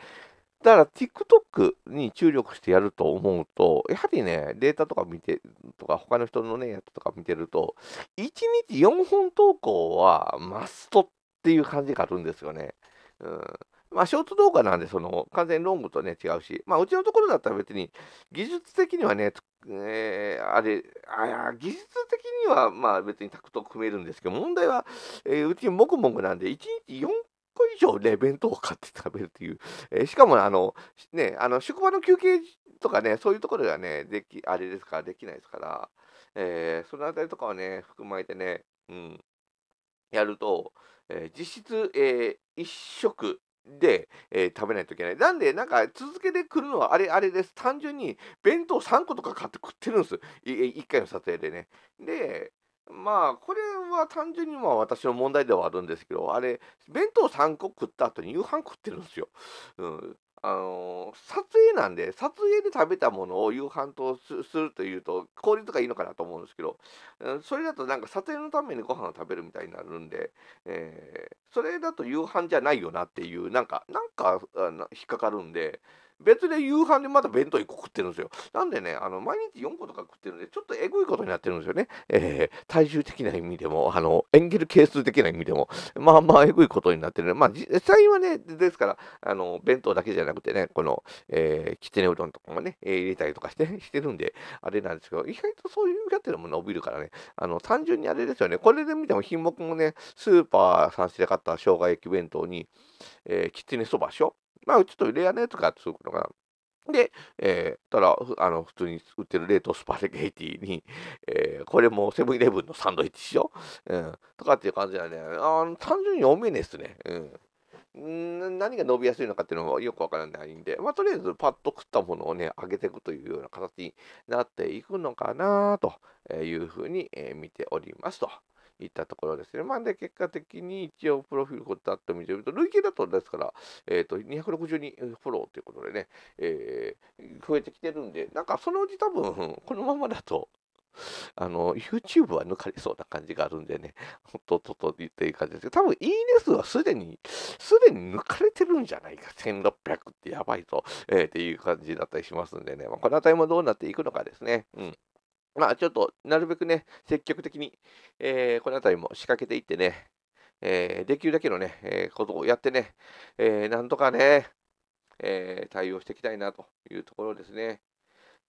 だから TikTok に注力してやると思うと、やはりね、データとか見て、とか他の人のね、やつとか見てると、1日4本投稿はマストっていう感じがあるんですよね。うん。まあ、ショート動画なんで、その、完全ロングとね、違うし、まあ、うちのところだったら別に、技術的にはね、えー、あれ、あ技術的には、まあ、別にタクト組めるんですけど、問題は、えー、うちもぐもぐなんで、1日4個以上ね、弁当を買って食べるっていう。えー、しかも、あの、ね、あの、職場の休憩とかね、そういうところではね、でき、あれですから、できないですから、えー、そのあたりとかはね、含まれてね、うん、やると、えー、実質、えー、一食で、えー、食べないといけない。なんで、なんか続けてくるのはあれあれです。単純に弁当3個とか買って食ってるんです。1回の撮影でね。で、まあこれは単純にまあ私の問題ではあるんですけどあれ弁当3個食った後に夕飯食ってるんですよ。うん、あのー、撮影なんで撮影で食べたものを夕飯とするというと効率がいいのかなと思うんですけど、うん、それだとなんか撮影のためにご飯を食べるみたいになるんで、えー、それだと夕飯じゃないよなっていうなんかなんか引っかかるんで。別で夕飯でまた弁当1個食ってるんですよ。なんでね、あの、毎日4個とか食ってるんで、ちょっとエグいことになってるんですよね。えー、体重的な意味でも、あの、エンゲル係数的な意味でも、まあまあエグいことになってる、ね。まあ、実際はね、ですから、あの、弁当だけじゃなくてね、この、えー、きつねうどんとかもね、えー、入れたりとかして、してるんで、あれなんですけど、意外とそういうやってるも伸びるからね、あの、単純にあれですよね、これで見ても品目もね、スーパーさんして買った生姜焼き弁当に、えー、きつねそばしょまあ、ちょっとレアなやつが続くのかな。で、えー、たら、あの、普通に売ってる冷凍スパゲティに、えー、これもセブンイレブンのサンドイッチしよう。うん。とかっていう感じだね。あの、単純に多めですね。うん。何が伸びやすいのかっていうのもよくわからないんで、まあ、とりあえずパッと食ったものをね、あげていくというような形になっていくのかなというふうに見ておりますと。いったところですね。まあ、で、結果的に一応、プロフィールごと、あっと見てみると、累計だと、ですから、えっ、ー、と、262フォローということでね、えー、増えてきてるんで、なんかそのうち多分、このままだと、あの、YouTube は抜かれそうな感じがあるんでね、ほっと、と、と、っていう感じですけど、多分、いいね数はすでに、すでに抜かれてるんじゃないか。1600ってやばいぞ、えー、っていう感じだったりしますんでね、まあ、このたりもどうなっていくのかですね。うん。まあ、ちょっと、なるべくね、積極的に、えー、この辺りも仕掛けていってね、えー、できるだけのね、えー、ことをやってね、えなんとかね、え対応していきたいなというところですね。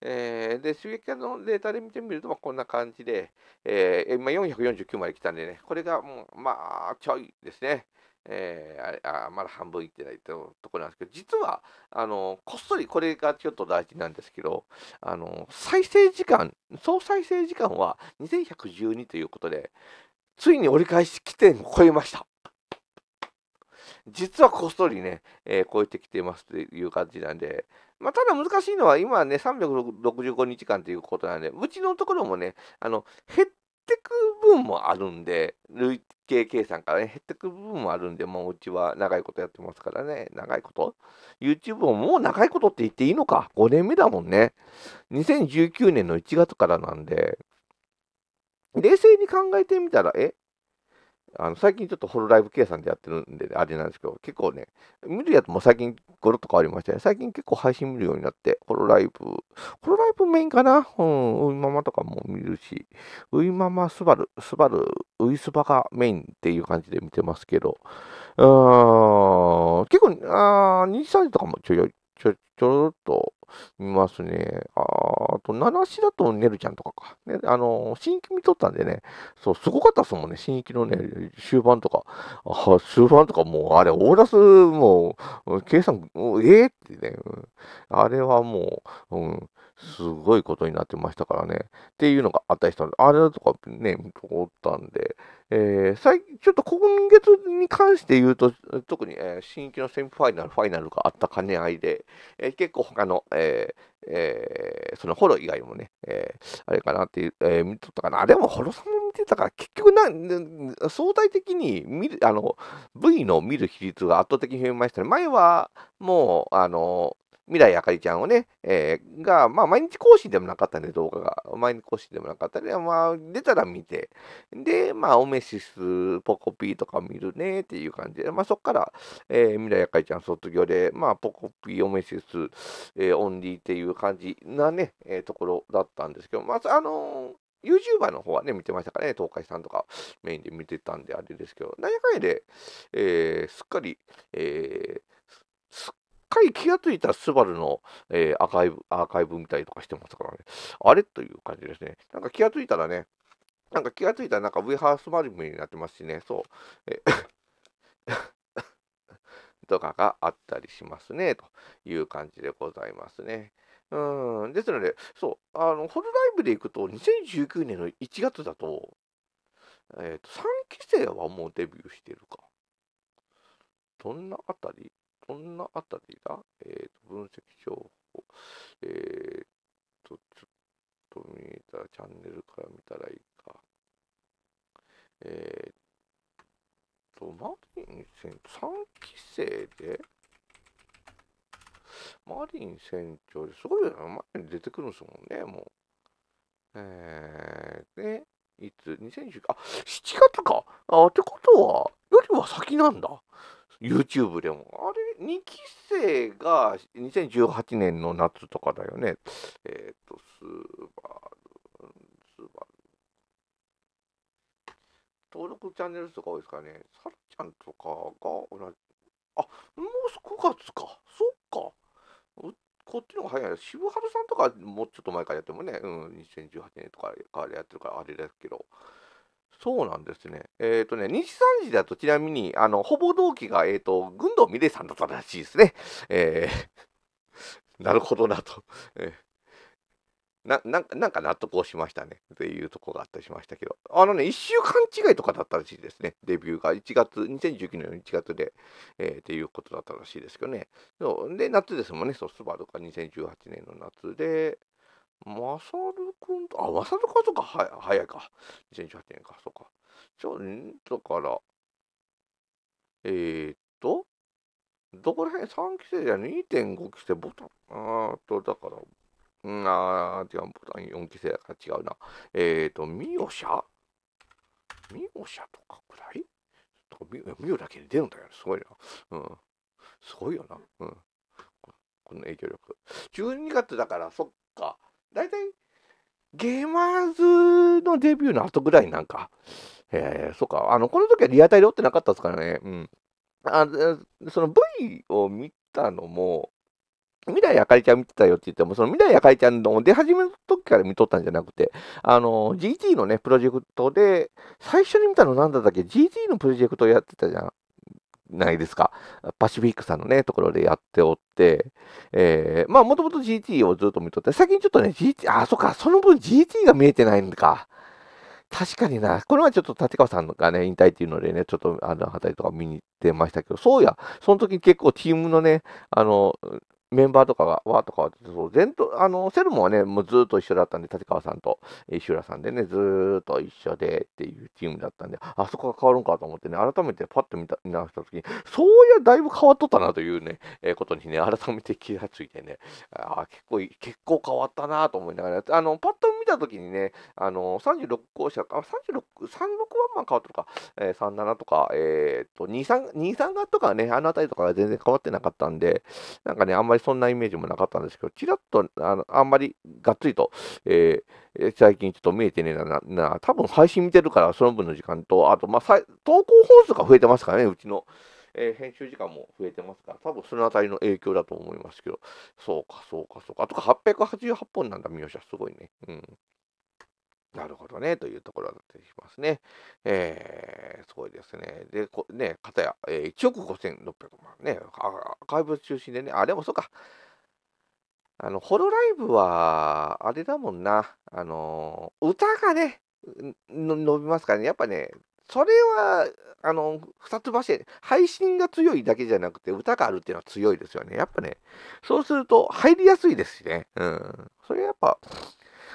えで、収益化のデータで見てみると、まこんな感じで、え今449まで来たんでね、これがもう、まあ、ちょいですね。えー、あれあまだ半分いってないとところなんですけど、実は、あの、こっそりこれがちょっと大事なんですけど、あの、再生時間、総再生時間は2112ということで、ついに折り返し起点を超えました。実はこっそりね、えー、超えてきてますという感じなんで、まあ、ただ難しいのは今はね、365日間ということなんで、うちのところもね、あの、減っってく部分もあるんで、累計計算からね、減ってく部分もあるんで、もううちは長いことやってますからね、長いこと ?YouTube ももう長いことって言っていいのか、5年目だもんね。2019年の1月からなんで、冷静に考えてみたら、えあの最近ちょっとホロライブ計算でやってるんで、ね、あれなんですけど、結構ね、見るやつも最近ゴロッと変わりましたね。最近結構配信見るようになって、ホロライブ、ホロライブメインかなうん、ウイママとかも見るし、ウイママ、スバル、スバル、ウイスバがメインっていう感じで見てますけど、うーん、結構、あー、2、3時とかもちょいちょ、ちょろっと見ますね。ああと、七しだとねるちゃんとかか。ね、あのー、新規見とったんでね、そう、すごかったっすもんね、新規のね、終盤とか。あ終盤とかもう、あれ、オーラス、もう、計算、ええー、ってね、うん、あれはもう、うん、すごいことになってましたからね。っていうのがあったりしたで、あれだとかね、思ったんで、えー、最ちょっと今月に関して言うと、特に、えー、新規のセミファイナル、ファイナルがあった兼ね合いで、えー、結構他の、えーえー、そのホロ以外もね、えー、あれかなっていう、えー、見とったかな。でもホロさんも見てたから、結局な、ん、相対的に見る、あの、V の見る比率が圧倒的に増えましたね。前は、もう、あの、未来あかりちゃんをね、えー、が、まあ、毎日更新でもなかったんで、動画が。毎日更新でもなかったんで、まあ、出たら見て。で、まあ、オメシス、ポコピーとか見るねっていう感じで、まあ、そっから、えー、未来あかりちゃん卒業で、まあ、ポコピー、オメシス、えー、オンリーっていう感じなね、えー、ところだったんですけど、まず、あのー YouTuber の方はね、見てましたからね、東海さんとかメインで見てたんであれですけど、何やかんやで、えー、すっかり、えー、すっ回気がついたらスバルの、えー、アーカイブ、アーカイブ見たりとかしてますからね。あれという感じですね。なんか気がついたらね、なんか気がついたらなんかウェハースマリムになってますしね、そう。え とかがあったりしますね、という感じでございますね。うん、ですので、そう、あの、ホルライブでいくと、2019年の1月だと、えっ、ー、と、3期生はもうデビューしてるか。どんなあたりこんなあたりだ、えー、と分析情報、えー、と、ちょっと見えたら、チャンネルから見たらいいか。えー、と、マリン船長、3期生で、マリン船長ですごいよね、マリン出てくるんですもんね、もう。えー、で、いつ ?2019、あ、7月かあ、ってことは、よりは先なんだ。YouTube でも。あれ2期生が2018年の夏とかだよね。えっ、と、スーバル、スーバル。登録チャンネル数が多いですかね。サルちゃんとかが同じ。あ、もう9月か。そっか。こっちの方が早い。渋春さんとかもうちょっと前からやってもね、うん、2018年とかからやってるからあれですけど。そうなんですね。えっ、ー、とね、西三次だとちなみに、あの、ほぼ同期が、えっ、ー、と、軍道美玲さんだったらしいですね。えー、なるほどなと。えなななんか納得をしましたねっていうとこがあったりしましたけど、あのね、1週間違いとかだったらしいですね、デビューが1月、2019年の1月で、えー、っていうことだったらしいですけどね、そうで、夏ですもんね、そうスバルが2018年の夏で、マサルくんと、あ、マサルくんとかは早いか。2018年か、そうか。ちょ、だから、えー、っと、どこら辺 ?3 期生じゃ2.5期生ボタン。あーっと、だから、うん、あー、違う、ボタン4期生だから違うな。えー、っと、ミオシャミオシャとかくらいとかミミオだけで出るんだよ、すごいな。うん。すごいよな。うん。この影響力。12月だから、そっか。大体、ゲーマーズのデビューの後ぐらいなんか、えー、そっか、あの、この時はリアタイで追ってなかったですからね、うん。あその V を見たのも、未来あかりちゃん見てたよって言っても、その未来あかりちゃんの出始めの時から見とったんじゃなくて、あの、GT のね、プロジェクトで、最初に見たの何だったっけ ?GT のプロジェクトやってたじゃん。ないですか。パシフィックさんのね、ところでやっておって、えー、まあ、もともと GT をずっと見とって、最近ちょっとね、GT、あ、そっか、その分 GT が見えてないんか。確かにな、これはちょっと立川さんがね、引退っていうのでね、ちょっとあの、働りとか見に行ってましたけど、そうや、その時結構チームのね、あの、メンバーとかが、わーとかは、そう全とあのセルモンはね、もうずっと一緒だったんで、立川さんと石浦さんでね、ずっと一緒でっていうチームだったんで、あそこが変わるんかと思ってね、改めてパッと見た見直したときに、そういや、だいぶ変わっとったなというね、えー、ことにね、改めて気がついてね、あ結構、結構変わったなと思いながら、あのパッと見たときにね、あの36号車、あ、36、36は変わったとか、えー、37とか、えー、っと、23、23がとかね、あの辺りとかは全然変わってなかったんで、なんかね、あんまりりそんなイメージもなかったんですけど、ちらっとあのあんまりがっつりと、えー、最近ちょっと見えてねえな、な多分配信見てるから、その分の時間と、あと、まあ、投稿本数が増えてますからね、うちの。えー、編集時間も増えてますから、多分そのあたりの影響だと思いますけど、そうか、そうか、そうか。あとか888本なんだ、三好は。すごいね。うん。なるほどね、というところになってきますね。えー、すごいですね。で、こね、片や、えー、1億5600万ね、アーカイブ中心でね、あ、でもそうか。あの、ホロライブは、あれだもんな、あの歌がね、伸びますからね、やっぱね、それは、あの、二つ橋、配信が強いだけじゃなくて、歌があるっていうのは強いですよね。やっぱね、そうすると入りやすいですしね。うん。それやっぱ、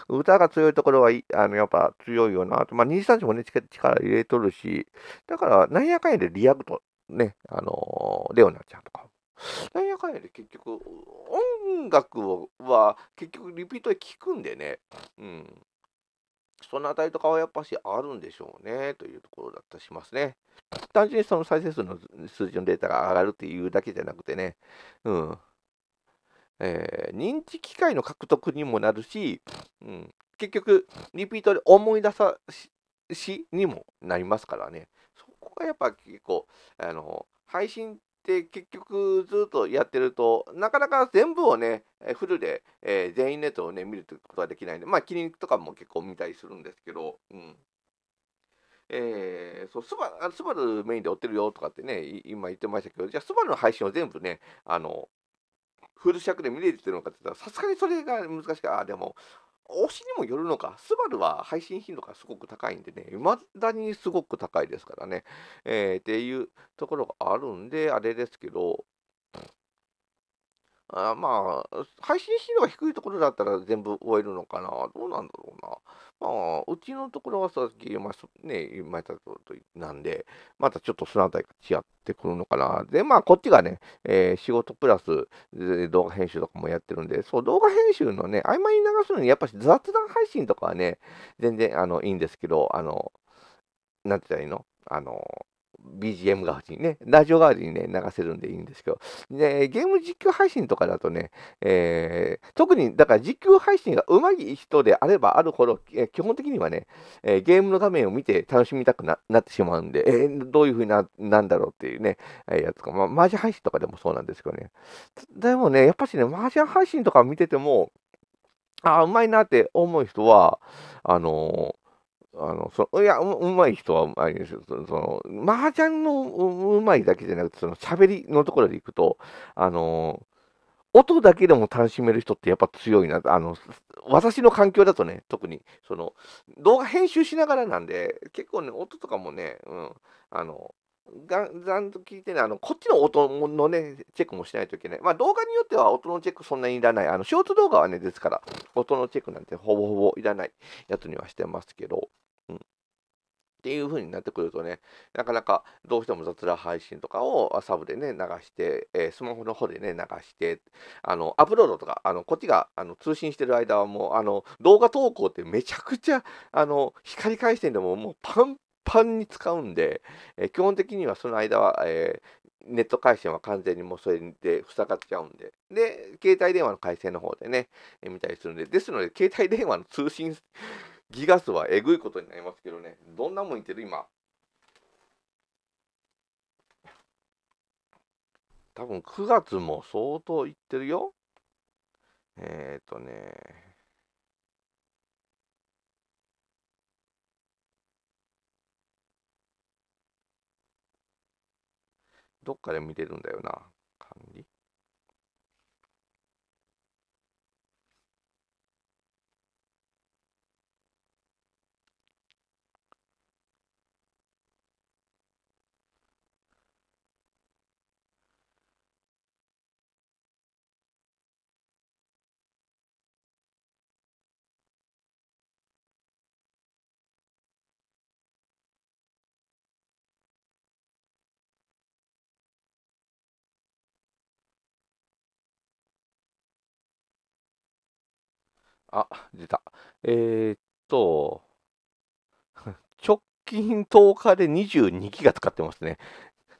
歌が強いところは、あの、やっぱ強いよなと。まあ、234もね、力入れとるし、だから、なんやかんやでリアクト、ね、あのレオナちゃんとか。なんやかんやで結局、音楽は結局リピートで聞くんでね。うん。そのあたりとかはやっぱしあるんでしょうね、というところだったりしますね。単純にその再生数の数字のデータが上がるっていうだけじゃなくてね、うん。えー、認知機会の獲得にもなるし、うん、結局リピートで思い出さしにもなりますからねそこがやっぱ結構あの配信って結局ずっとやってるとなかなか全部をねフルで、えー、全員ネットをね見ることはできないんでまあ筋肉とかも結構見たりするんですけど、うんえー、そうスバスバルメインで追ってるよとかってね今言ってましたけどじゃあスバルの配信を全部ねあのフル尺で見れてるのかって言ったら、さすがにそれが難しく、ああ、でも、推しにもよるのか、スバルは配信頻度がすごく高いんでね、未だにすごく高いですからね、えー、っていうところがあるんで、あれですけど、あまあ、配信頻度が低いところだったら全部終えるのかな。どうなんだろうな。まあ、うちのところはさっき、まあ、ね、今言ったとなんで、またちょっとそのあたりが違ってくるのかな。で、まあ、こっちがね、えー、仕事プラス動画編集とかもやってるんで、そう、動画編集のね、合間に流すのに、やっぱ雑談配信とかはね、全然、あの、いいんですけど、あの、なんて言ったらいいのあの、BGM 代わりにね、ラジオ代わりにね、流せるんでいいんですけど、ね、ゲーム実況配信とかだとね、えー、特に、だから実況配信が上手い人であればあるほど、えー、基本的にはね、えー、ゲームの画面を見て楽しみたくなってしまうんで、えー、どういうふうな、なんだろうっていうね、えー、やつか、まあ、マージャン配信とかでもそうなんですけどね。でもね、やっぱしね、マージャン配信とか見てても、ああ、うまいなって思う人は、あのあのそいやう、うまい人はあれですよ、その麻雀のううまいだけじゃなくて、その喋りのところでいくと、あの音だけでも楽しめる人ってやっぱ強いな、あの私の環境だとね、特にその動画編集しながらなんで、結構ね、音とかもね、うん、あのがざんと聞いてね、あのこっちの音のね、チェックもしないといけない。まあ、動画によっては音のチェックそんなにいらない。あのショート動画はね、ですから、音のチェックなんてほぼほぼいらないやつにはしてますけど。っていう風になってくるとね、なかなかどうしても雑談配信とかをサブでね、流して、えー、スマホの方でね、流して、あの、アップロードとか、あの、こっちがあの通信してる間はもう、あの、動画投稿ってめちゃくちゃ、あの、光回線でももうパンパンに使うんで、えー、基本的にはその間は、えーネット回線は完全にもうそれで塞がっちゃうんで。で、携帯電話の回線の方でね、見たりするんで。ですので、携帯電話の通信ギガ数はえぐいことになりますけどね、どんなもんいてる今。多分9月も相当いってるよ。えっ、ー、とね。どっかで見れるんだよな。管理あ、出た。えー、っと、直近10日で22ギガ使ってますね。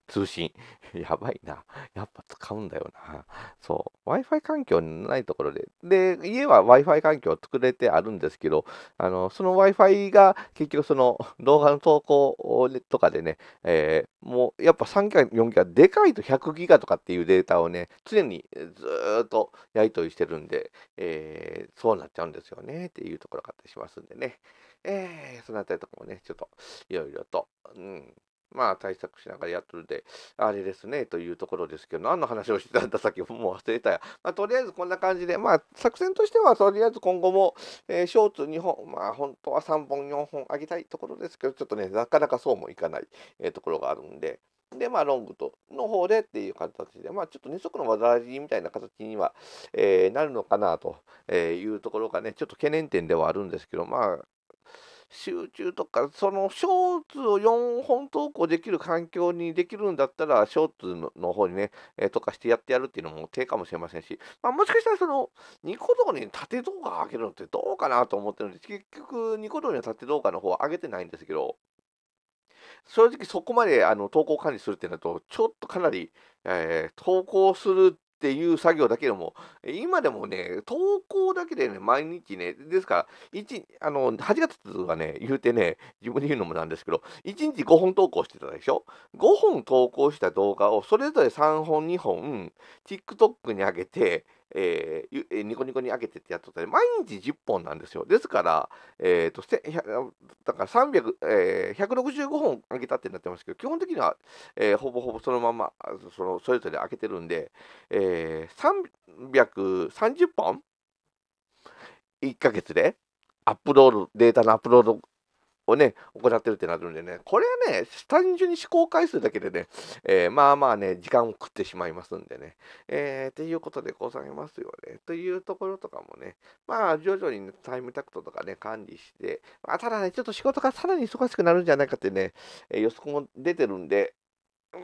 通信。やばいな。やっぱ使うんだよな。そう。Wi-Fi 環境にないところで。で、家は Wi-Fi 環境を作れてあるんですけど、あの、その Wi-Fi が結局その動画の投稿とかでね、えー、もうやっぱ3ギガ、4ギガ、でかいと100ギガとかっていうデータをね、常にずっとやり取りしてるんで、えー、そうなっちゃうんですよねっていうところがあったりしますんでね。えー、そのあたりとかもね、ちょっといろいろと、うん、まあ対策しながらやっとるで、あれですね、というところですけど、何の話をしてたんださっきもう忘れたや。まあとりあえずこんな感じで、まあ作戦としてはとりあえず今後も、えー、ショーツ2本、まあ本当は3本4本あげたいところですけど、ちょっとね、なかなかそうもいかない、えー、ところがあるんで、で、まあ、ロングとの方でっていう形で、まあ、ちょっと二足の技ありみたいな形には、えー、なるのかなというところがね、ちょっと懸念点ではあるんですけど、まあ、集中とかそのショーツを4本投稿できる環境にできるんだったらショーツの方にね、えー、とかしてやってやるっていうのも手かもしれませんし、まあ、もしかしたらそのニコ動に縦動画上げるのってどうかなと思ってるんで結局ニコ動には縦動画の方は上げてないんですけど正直そこまであの投稿管理するってなるとちょっとかなり、えー、投稿するっていう作業だけでも、今でもね、投稿だけでね、毎日ね、ですから、あの8月はね、言うてね、自分で言うのもなんですけど、1日5本投稿してたでしょ ?5 本投稿した動画を、それぞれ3本、2本、TikTok に上げて、えー、ニコニコに上げてってやっとったり、毎日10本なんですよ。ですから、えーと、とだから300、えー、165本上げたってなってますけど、基本的には、えー、ほぼほぼそのまま、そのそれぞれ上げてるんで、えー、330本 ?1 ヶ月で、アップロード、データのアップロードをね、行ってるってなるんでね、これはね、単純に試行回数だけでね、えー、まあまあね、時間を食ってしまいますんでね、えー、っていうことでございますよね。というところとかもね、まあ、徐々に、ね、タイムタクトとかね、管理して、まあ、ただね、ちょっと仕事がさらに忙しくなるんじゃないかってね、えー、予測も出てるんで、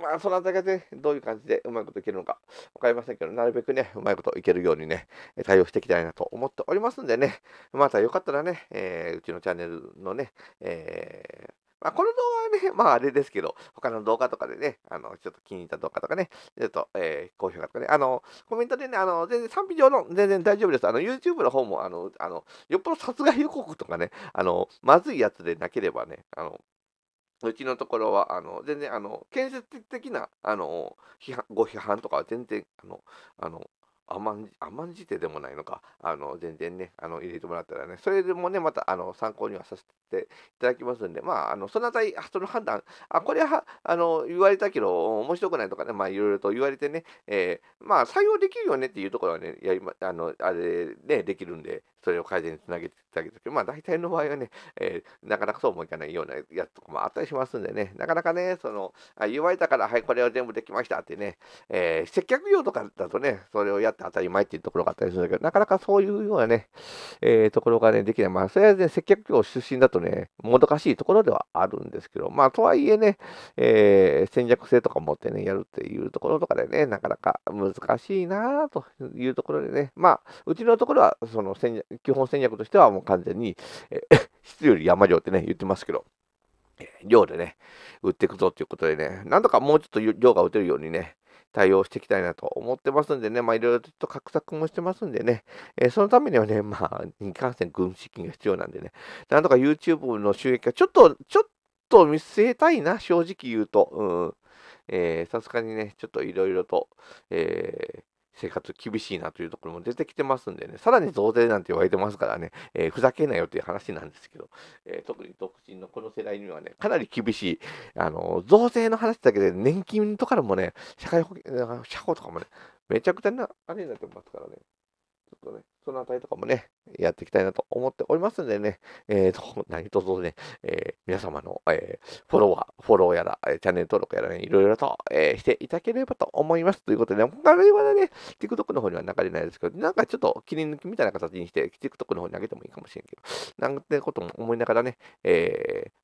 まあ、そのあたりでどういう感じでうまいこといけるのか分かりませんけど、なるべくね、うまいこといけるようにね、対応していきたいなと思っておりますんでね、またよかったらね、えー、うちのチャンネルのね、えーまあ、この動画はね、まああれですけど、他の動画とかでね、あの、ちょっと気に入った動画とかね、ちょっと、えー、高評価とかね、あの、コメントでね、あの、全然賛否上の、全然大丈夫です。あの、YouTube の方も、あの、あの、よっぽど殺害予告とかね、あの、まずいやつでなければね、あの、うちのところは、あの、全然、あの、建設的な、あの、批判、ご批判とかは全然、あの、あの、甘んじ、甘んじてでもないのか、あの、全然ね、あの、入れてもらったらね、それでもね、また、あの、参考にはさせていただきますんで、まあ、あの、そのあたり、その判断、あ、これは、あの、言われたけど、面白くないとかね、まあ、いろいろと言われてね、えー、まあ、採用できるよねっていうところはね、やりま、あの、あれ、ね、できるんで、それを改善につなげていただけでけど、まあ大体の場合はね、えー、なかなかそうもいかないようなやつとかもあったりしますんでね、なかなかね、その、あ言われたから、はい、これを全部できましたってね、えー、接客業とかだとね、それをやって当たり前っていうところがあったりするんだけど、なかなかそういうようなね、えー、ところがね、できない。まあ、それはね、接客業出身だとね、もどかしいところではあるんですけど、まあ、とはいえね、えー、戦略性とか持ってね、やるっていうところとかでね、なかなか難しいなというところでね、まあ、うちのところは、その戦略基本戦略としてはもう完全に、え 質より山量ってね、言ってますけど、量でね、売っていくぞということでね、なんとかもうちょっと量が打てるようにね、対応していきたいなと思ってますんでね、まあ、いろいろと画策もしてますんでね、えー、そのためにはね、まあ、日韓戦軍資金が必要なんでね、なんとか YouTube の収益がちょっと、ちょっと見据えたいな、正直言うと。うん。えさすがにね、ちょっといろいろと、えー、生活厳しいなというところも出てきてますんでね、さらに増税なんて言われてますからね、えー、ふざけんなよという話なんですけど、えー、特に独身のこの世代にはね、かなり厳しい、あの増税の話だけで年金とかでもね、社会保険、社保とかもね、めちゃくちゃな、あれになってますからね、ちょっとね、そのあたりとかもね、やっていきたいなと思っておりますんでね、えーと、何卒ね、えー、皆様の、えー、フォロワー、フォローやら、チャンネル登録やらね、いろいろと、えー、していただければと思います。ということで、ね、他のはね、TikTok の方には流れないですけど、なんかちょっと切り抜きみたいな形にして、TikTok の方に上げてもいいかもしれんけど、なんてことも思いながらね、えー、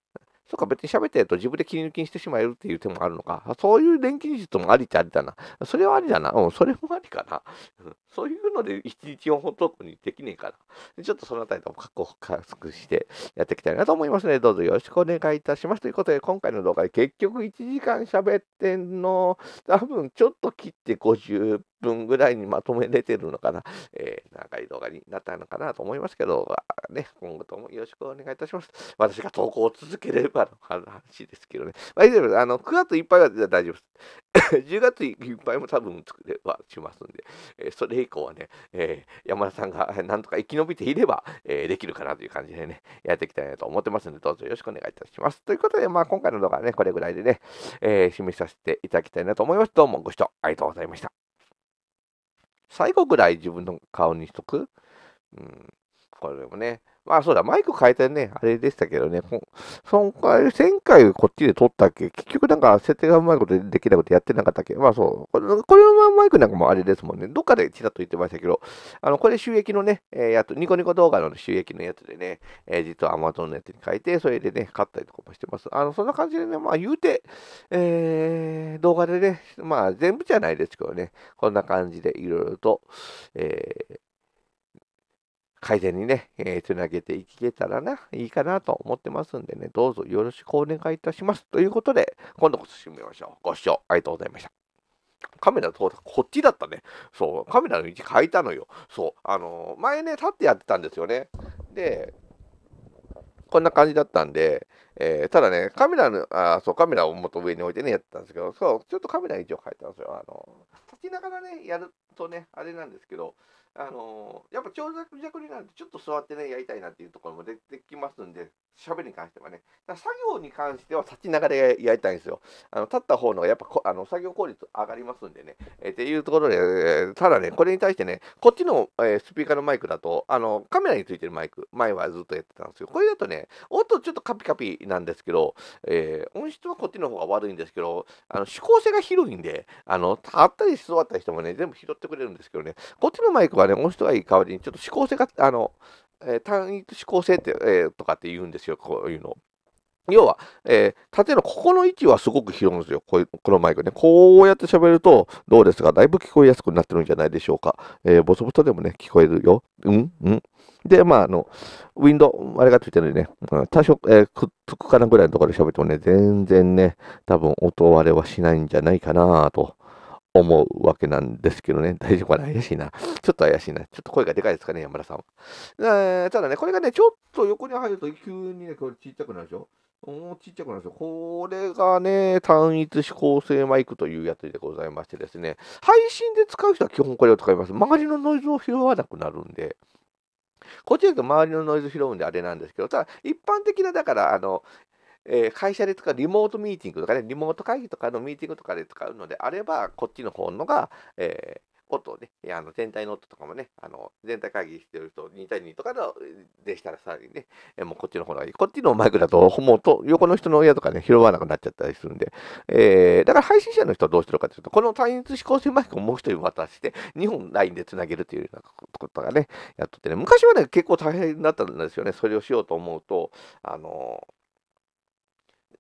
そうか、別に喋ってると自分で切り抜きにしてしまえるっていう手もあるのか。そういう電気技術もありちゃありだな。それはありだな。うん、それもありかな。うん、そういうので一日4本トークにできねえかな。ちょっとそのあたりとも確保深くしてやっていきたいなと思いますの、ね、で、どうぞよろしくお願いいたします。ということで、今回の動画で結局1時間喋ってんの、多分ちょっと切って50分ぐらいにまとめれてるのかな、えー、長い動画になったのかなと思いますけど、ね、今後ともよろしくお願いいたします。私が投稿を続ければの話ですけどね。まあ、以上です。あの、9月いっぱいは大丈夫です。10 月いっぱいも多分作ればしますんで、えー、それ以降はね、えー、山田さんがなんとか生き延びていれば、えー、できるかなという感じでね、やっていきたいなと思ってますので、どうぞよろしくお願いいたします。ということで、まあ、今回の動画はね、これぐらいでね、えー、示させていただきたいなと思います。どうもご視聴ありがとうございました。最後ぐらい自分の顔にしとく。うん、これもね、まあ、そうだ、マイク変えてね、あれでしたけどね、今回、前回こっちで撮ったっけ結局なんか設定がうまいことできないことやってなかったっけまあそう。これ、はマイクなんかもあれですもんね。どっかでちらっと言ってましたけど、あの、これ収益のね、えー、やつ、ニコニコ動画の収益のやつでね、えー、実は Amazon のやつに変えて、それでね、買ったりとかもしてます。あの、そんな感じでね、まあ言うて、えー、動画でね、まあ全部じゃないですけどね、こんな感じでいろいろと、えー、改善にね、えー、つなげていけたらな、いいかなと思ってますんでね、どうぞよろしくお願いいたします。ということで、今度こそ締めましょう。ご視聴ありがとうございました。カメラ通ったこっちだったね。そう、カメラの位置変えたのよ。そう、あのー、前ね、立ってやってたんですよね。で、こんな感じだったんで、えー、ただね、カメラの、あそう、カメラをもっと上に置いてね、やってたんですけど、そう、ちょっとカメラ位置を変えたんですよ。あの、立ちながらね、やるとねあれなんですけどあのー、やっぱ長尺弱になるとちょっと座ってねやりたいなっていうところも出てきますんで喋りに関してはねだ作業に関しては立ちながらやりたいんですよあの立った方のやっぱあの作業効率上がりますんでね、えー、っていうところで、えー、ただねこれに対してねこっちの、えー、スピーカーのマイクだとあのカメラについてるマイク前はずっとやってたんですよこれだとね音ちょっとカピカピなんですけど、えー、音質はこっちの方が悪いんですけどあの指向性が広いんであの立ったり座ったりしてもね全部拾ってしてくれるんですけどね、こっちのマイクはね、音質がいい代わりに、ちょっと指向性が、あの、えー、単一指向性って、えー、とかって言うんですよ、こういうの。要は、えー、縦のここの位置はすごく広いんですよ。こうういのマイクね。こうやって喋ると、どうですかだいぶ聞こえやすくなってるんじゃないでしょうか。えー、ボソボソでもね、聞こえるよ。うんうん。で、まあ、あの、ウィンドウ、あれがついてるんでね、うん、多少、えー、くっつくかなぐらいのところで喋ってもね、全然ね、多分音割れはしないんじゃないかなと思うわけなんですけどね。大丈夫かな怪しいな。ちょっと怪しいな。ちょっと声がでかいですかね、山田さんえー、ただね、これがね、ちょっと横に入ると急にね、これちっちゃくなるでしょもうちっちゃくなるんですよ。これがね、単一指向性マイクというやつでございましてですね、配信で使う人は基本これを使います。周りのノイズを拾わなくなるんで。こっちだと周りのノイズ拾うんであれなんですけど、ただ一般的な、だから、あの、えー、会社で使うリモートミーティングとかね、リモート会議とかのミーティングとかで使うのであれば、こっちの方のが、えー、音をね、あの全体の音とかもね、あの全体会議してると2対2とかのでしたらさらにね、えもうこっちの方がいい。こっちのマイクだと、もうと横の人の親とかね、拾わなくなっちゃったりするんで、えー、だから配信者の人はどうしてるかというと、この単一指向性マイクをもう一人渡して、2本ラインでつなげるというようなことがね、やっとってね、昔はね、結構大変だったんですよね、それをしようと思うと、あの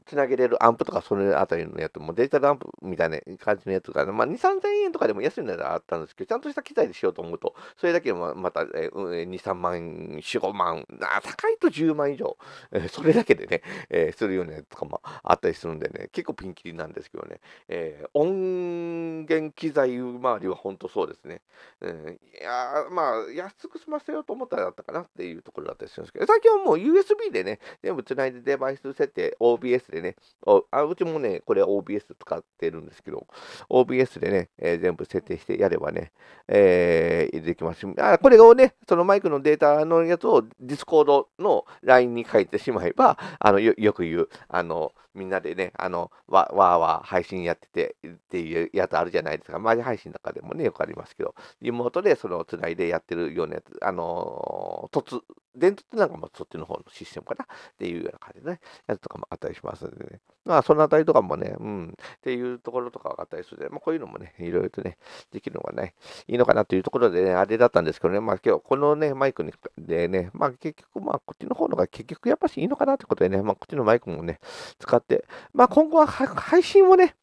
つなげれるアンプとかそれあたりのやつもデジタルアンプみたいな感じのやつが、ね、まあ、2、3000円とかでも安いのがあったんですけど、ちゃんとした機材でしようと思うと、それだけでもまた、えー、2、3万、4、5万、あ高いと10万以上、えー、それだけでね、えー、するようなやつとかもあったりするんでね、結構ピンキリなんですけどね、えー、音源機材周りは本当そうですね。うん、いやまあ、安く済ませようと思ったらだったかなっていうところだったりするんですけど、最近はもう USB でね、全部つないでデバイス設定、OBS ででね、あうちもね、これ OBS 使ってるんですけど、OBS でね、えー、全部設定してやればね、えー、できますあ。これをね、そのマイクのデータのやつを Discord の LINE に書いてしまえば、あのよよく言う、あの、みんなでね、あの、わわーわー配信やっててっていうやつあるじゃないですか。マジ配信の中でもね、よくありますけど、リモートでそれをつないでやってるようなやつ、あのー、突、電突なんかもそっちの方のシステムかなっていうような感じでね、やつとかもあったりしますんでね。まあ、そのあたりとかもね、うん、っていうところとかがあったりするんで、まあ、こういうのもね、いろいろとね、できるのがね、いいのかなというところでね、あれだったんですけどね、まあ、今日、このね、マイクでね、まあ、結局、まあ、こっちの方のが結局やっぱしいいのかなってことでね、まあ、こっちのマイクもね、使ってって、まあ、今後は配信をね、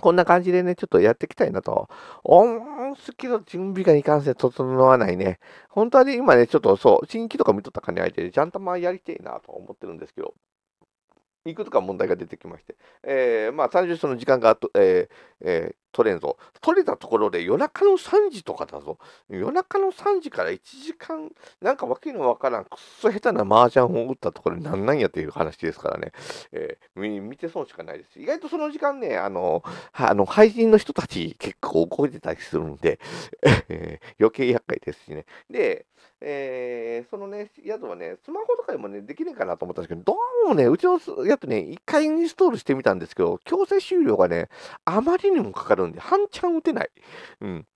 こんな感じでね、ちょっとやっていきたいなと。おんすけど、準備がいかんせん整わないね。本当はね、今ね、ちょっとそう、新規とか見とった金相手で、ゃんとまあやりてえなと思ってるんですけど、いくつか問題が出てきまして、えー、まあ、30にその時間があと、えーえー、取れんぞ取れたところで夜中の3時とかだぞ夜中の3時から1時間なんかわけのわからんくっそ下手な麻雀を打ったところになんなんやっていう話ですからね、えー、見て損しかないです意外とその時間ねあのあの配信の人たち結構動いてたりするんで、えー、余計厄介ですしねで、えー、そのね宿はねスマホとかでもねできねえかなと思ったんですけどどうもねうちのやつね1回インストールしてみたんですけど強制終了がねあまりにもかかるるんで、半チャン打てない。うん。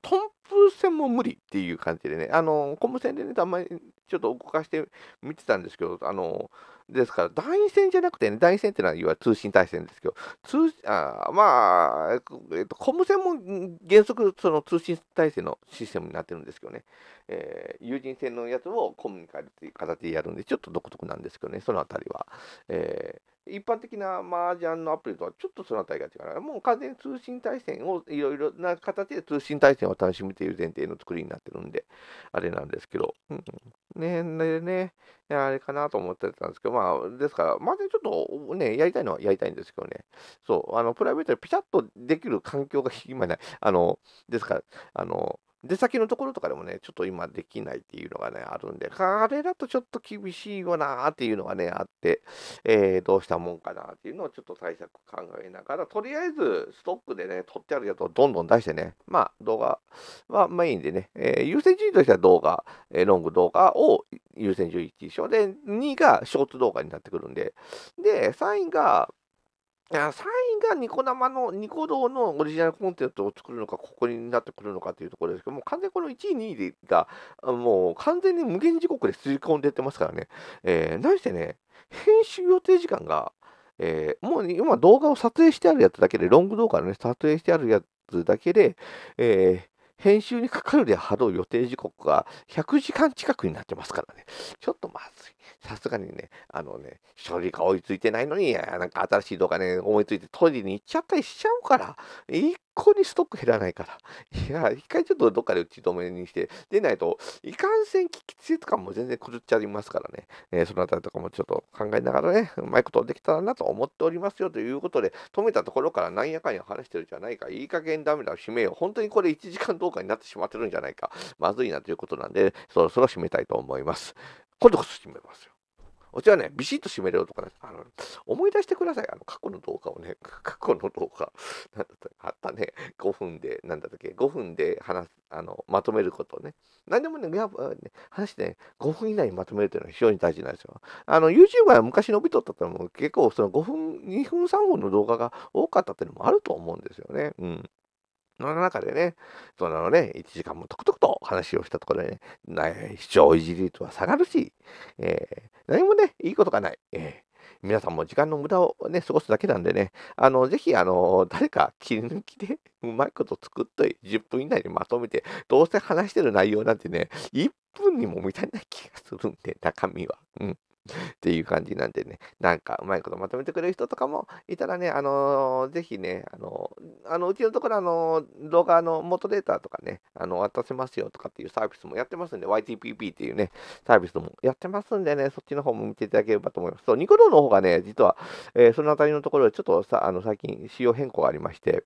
トンプ戦も無理っていう感じでね、あの、コム戦でね、たまにちょっと動かして見てたんですけど、あの、ですから、団員戦じゃなくてね、団員戦ってのは、いわゆる通信対戦ですけど、通あまあ、えっと、コム戦も原則、その通信対戦のシステムになってるんですけどね、えー、友人戦のやつをコムに変えるっていう形でやるんで、ちょっと独特なんですけどね、そのあたりは。えー一般的な麻雀のアプリとはちょっとその辺りが違う。かもう完全に通信対戦をいろいろな形で通信対戦を楽しむという前提の作りになってるんで、あれなんですけど、うん、ねねね、あれかなと思ってたんですけど、まあ、ですから、まず、あ、ちょっとね、やりたいのはやりたいんですけどね、そう、あの、プライベートでピャッとできる環境が今ない。あの、ですから、あの、出先のところとかでもね、ちょっと今できないっていうのがね、あるんで、彼だとちょっと厳しいよなーっていうのがね、あって、えー、どうしたもんかなっていうのをちょっと対策考えながら、とりあえずストックでね、撮ってあるやつをどんどん出してね、まあ動画はメインでね、えー、優先順位としては動画、えロング動画を優先順位1位で、2がショート動画になってくるんで、で、3位が、いや3位がニコ生の、ニコ動のオリジナルコンテンツを作るのか、ここになってくるのかというところですけども、完全にこの1位、2位が、もう完全に無限時刻で吸い込んでいってますからね。えー、何してね、編集予定時間が、えー、もう今動画を撮影してあるやつだけで、ロング動画のね、撮影してあるやつだけで、えー、編集にかかるであろう予定時刻が100時間近くになってますからね。ちょっとまずい。さすがにね、あのね、処理が追いついてないのに、なんか新しい動画ね、思いついてトイレに行っちゃったりしちゃうから、一向にストック減らないから。いや、一回ちょっとどっかで打ち止めにして、出ないと、いかんせん、つ質とかも全然狂っちゃいますからね、えー、そのあたりとかもちょっと考えながらね、うまいことできたらなと思っておりますよということで、止めたところからなんやかんや話してるじゃないか、いい加減ダメだ、締めよう。本当にこれ1時間動画になってしまってるんじゃないか、まずいなということなんで、そろそろ締めたいと思います。今度こそ閉めますよ。お茶はね、ビシッと閉めるよとか、ね、あの、思い出してください。あの、過去の動画をね、過去の動画、なんだったあったね、5分で、なんだったっけ、5分で話す、あの、まとめることね。何でもね、やね話してね、5分以内にまとめるというのは非常に大事なんですよ。あの、YouTube は昔伸びとったってのも、結構その5分、2分、3分の動画が多かったっていうのもあると思うんですよね。うん。その中でね、そのね、1時間もトクトクと話をしたところでね、視聴維持率は下がるし、えー、何もね、いいことがない。えー皆さんも時間の無駄をね、過ごすだけなんでね、あの、ぜひ、あの、誰か切り抜きで うまいこと作っとい、10分以内にまとめて、どうせ話してる内容なんてね、1分にも満たない気がするんで、中身は。うん。っていう感じなんでね、なんかうまいことまとめてくれる人とかもいたらね、あのー、ぜひね、あのー、あのうちのところ、あのー、動画の元データとかね、あの渡せますよとかっていうサービスもやってますんで、YTPP っていうね、サービスもやってますんでね、そっちの方も見ていただければと思います。そう、ニコ動の方がね、実は、えー、そのあたりのところでちょっとさ、あの最近仕様変更がありまして、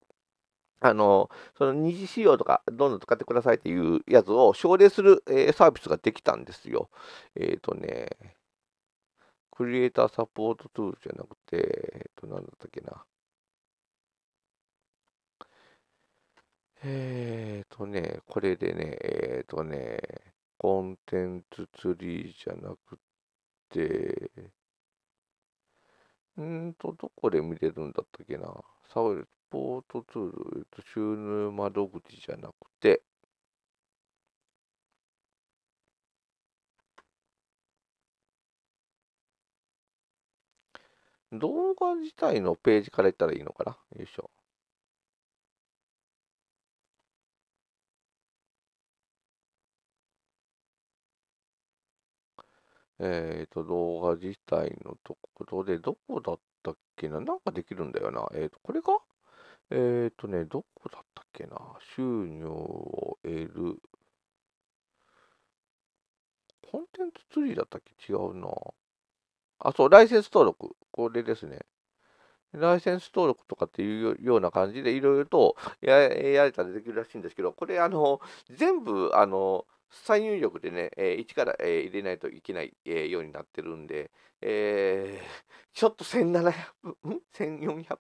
あの、その二次使用とか、どんどん使ってくださいっていうやつを奨励する、えー、サービスができたんですよ。えっ、ー、とね、クリエイターサポートツールじゃなくて、えっと、なんだったっけな。えっ、ー、とね、これでね、えっ、ー、とね、コンテンツツリーじゃなくて、んーと、どこで見れるんだったっけな。サウルポートツール、えっと、収入窓口じゃなくて、動画自体のページからいったらいいのかなよいしょ。えっ、ー、と、動画自体のところで、どこだったっけななんかできるんだよな。えっ、ー、と、これかえっ、ー、とね、どこだったっけな収入を得る。コンテンツツリーだったっけ違うな。あ、そう、ライセンス登録。これですね。ライセンス登録とかっていうような感じで、いろいろとややれたらできるらしいんですけど、これ、あの、全部、あの、再入力でね、えー、1から、えー、入れないといけない、えー、ようになってるんで、えー、ちょっと1700ん ?1400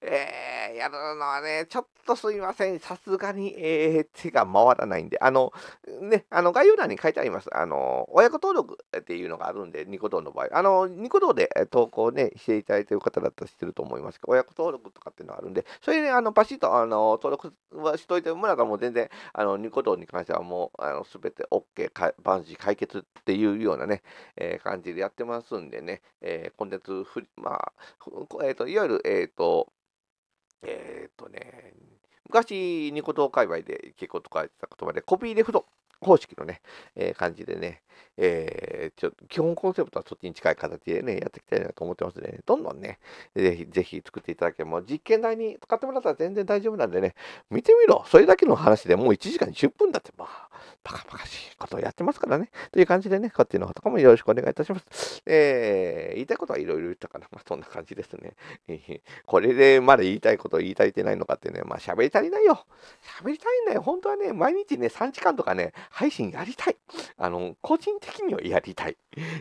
ええー、やるのはね、ちょっとすいません。さすがに、えー、手が回らないんで、あの、ね、あの、概要欄に書いてあります。あの、親子登録っていうのがあるんで、ニコ動の場合。あの、ニコ動で投稿ね、していただいている方だったらしてると思いますけど、親子登録とかっていうのがあるんで、それで、ね、あの、パシッと、あの、登録はしといてもらったらもう全然、あの、ニコ動に関してはもう、あの、すべて OK か、万事解決っていうようなね、えー、感じでやってますんでね、えー、コンテンツまあ、えっ、ー、と、いわゆる、えーえっ、ー、と、えっ、ー、とね、昔、ニコ動界隈で結構使われてた言葉で、コピーレフト方式のね、えー、感じでね、えー、ちょっと基本コンセプトはそっちに近い形でね、やっていきたいなと思ってますので、ね、どんどんね、ぜひ、ぜひ作っていただければ、実験台に使ってもらったら全然大丈夫なんでね、見てみろそれだけの話でもう1時間10分だって、まあ、バカバカしいことをやってますからね。という感じでね、こっちの方とかもよろしくお願いいたします。えー、言いたいことはいろいろ言ったかな。まあ、そんな感じですね。これでまだ言いたいことを言い足りてないのかってね、まあ、喋り足りないよ。喋りたいんだよ。本当はね、毎日ね、3時間とかね、配信やりたい。あの、個人的にはやりたい。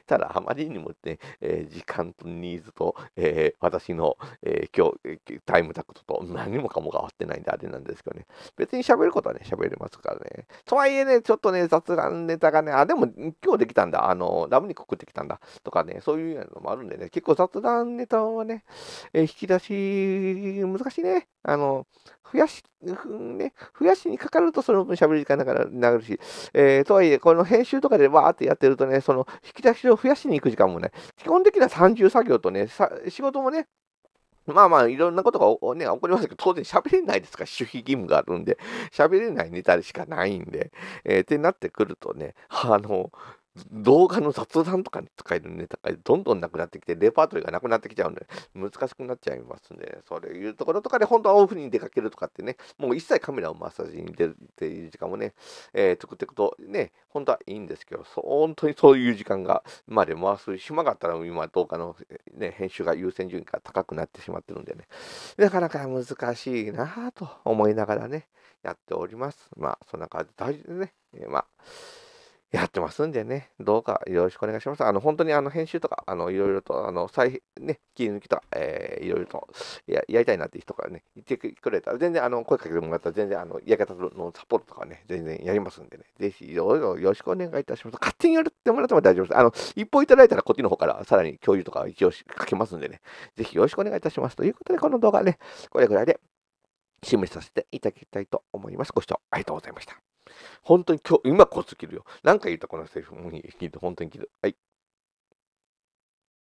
ただ、あまりにもね、えー、時間とニーズと、えー、私の、えー、今日、タイムタクトと何もかも変わってないんで、あれなんですけどね。別に喋ることはね、喋れますからね。とはいえね、ちょっとね、雑談ネタがね、あ、でも今日できたんだ、あの、ラム肉食ってきたんだとかね、そういうのもあるんでね、結構雑談ネタはね、えー、引き出し、難しいね。あの、増やし、ね、増やしにかかるとその分喋る時間だからなるし、えー、とはいえ、この編集とかでわーってやってるとね、その引き出しを増やしに行く時間もね、基本的には30作業とね、仕事もね、まあまあ、いろんなことが、ね、起こりますけど、当然喋れないですから、守秘義務があるんで、喋れないネタでしかないんで、えー、ってなってくるとね、あの、動画の雑談とかに使えるネタがどんどんなくなってきて、レパートリーがなくなってきちゃうんで、難しくなっちゃいますね。そういうところとかで、本当はオフに出かけるとかってね、もう一切カメラをマッサージに出るっていう時間もね、えー、作っていくとね、本当はいいんですけど、本当にそういう時間が、まで回す暇があったら、今、動画の、ね、編集が優先順位が高くなってしまってるんでね、なかなか難しいなぁと思いながらね、やっております。まあ、そんな感じ、大事でね、えー、まあ、やってますんでね、どうかよろしくお願いします。あの、本当にあの、編集とか、あの、いろいろと、あの、再、ね、切り抜きとか、えー、いろいろとや、やりたいなっていう人がね、言ってくれたら、全然、あの、声かけてもらったら、全然、あの、やり方のサポートとかね、全然やりますんでね、ぜひ、いろいろよろしくお願いいたします。勝手にやってもらっても大丈夫です。あの、一報いただいたら、こっちの方から、さらに共有とか一応かけますんでね、ぜひよろしくお願いいたします。ということで、この動画ね、これぐらいで、締めさせていただきたいと思います。ご視聴ありがとうございました。本当に今日、今こそ切るよ。何んか言ったこのセリフ。もういい。本当に切る。はい。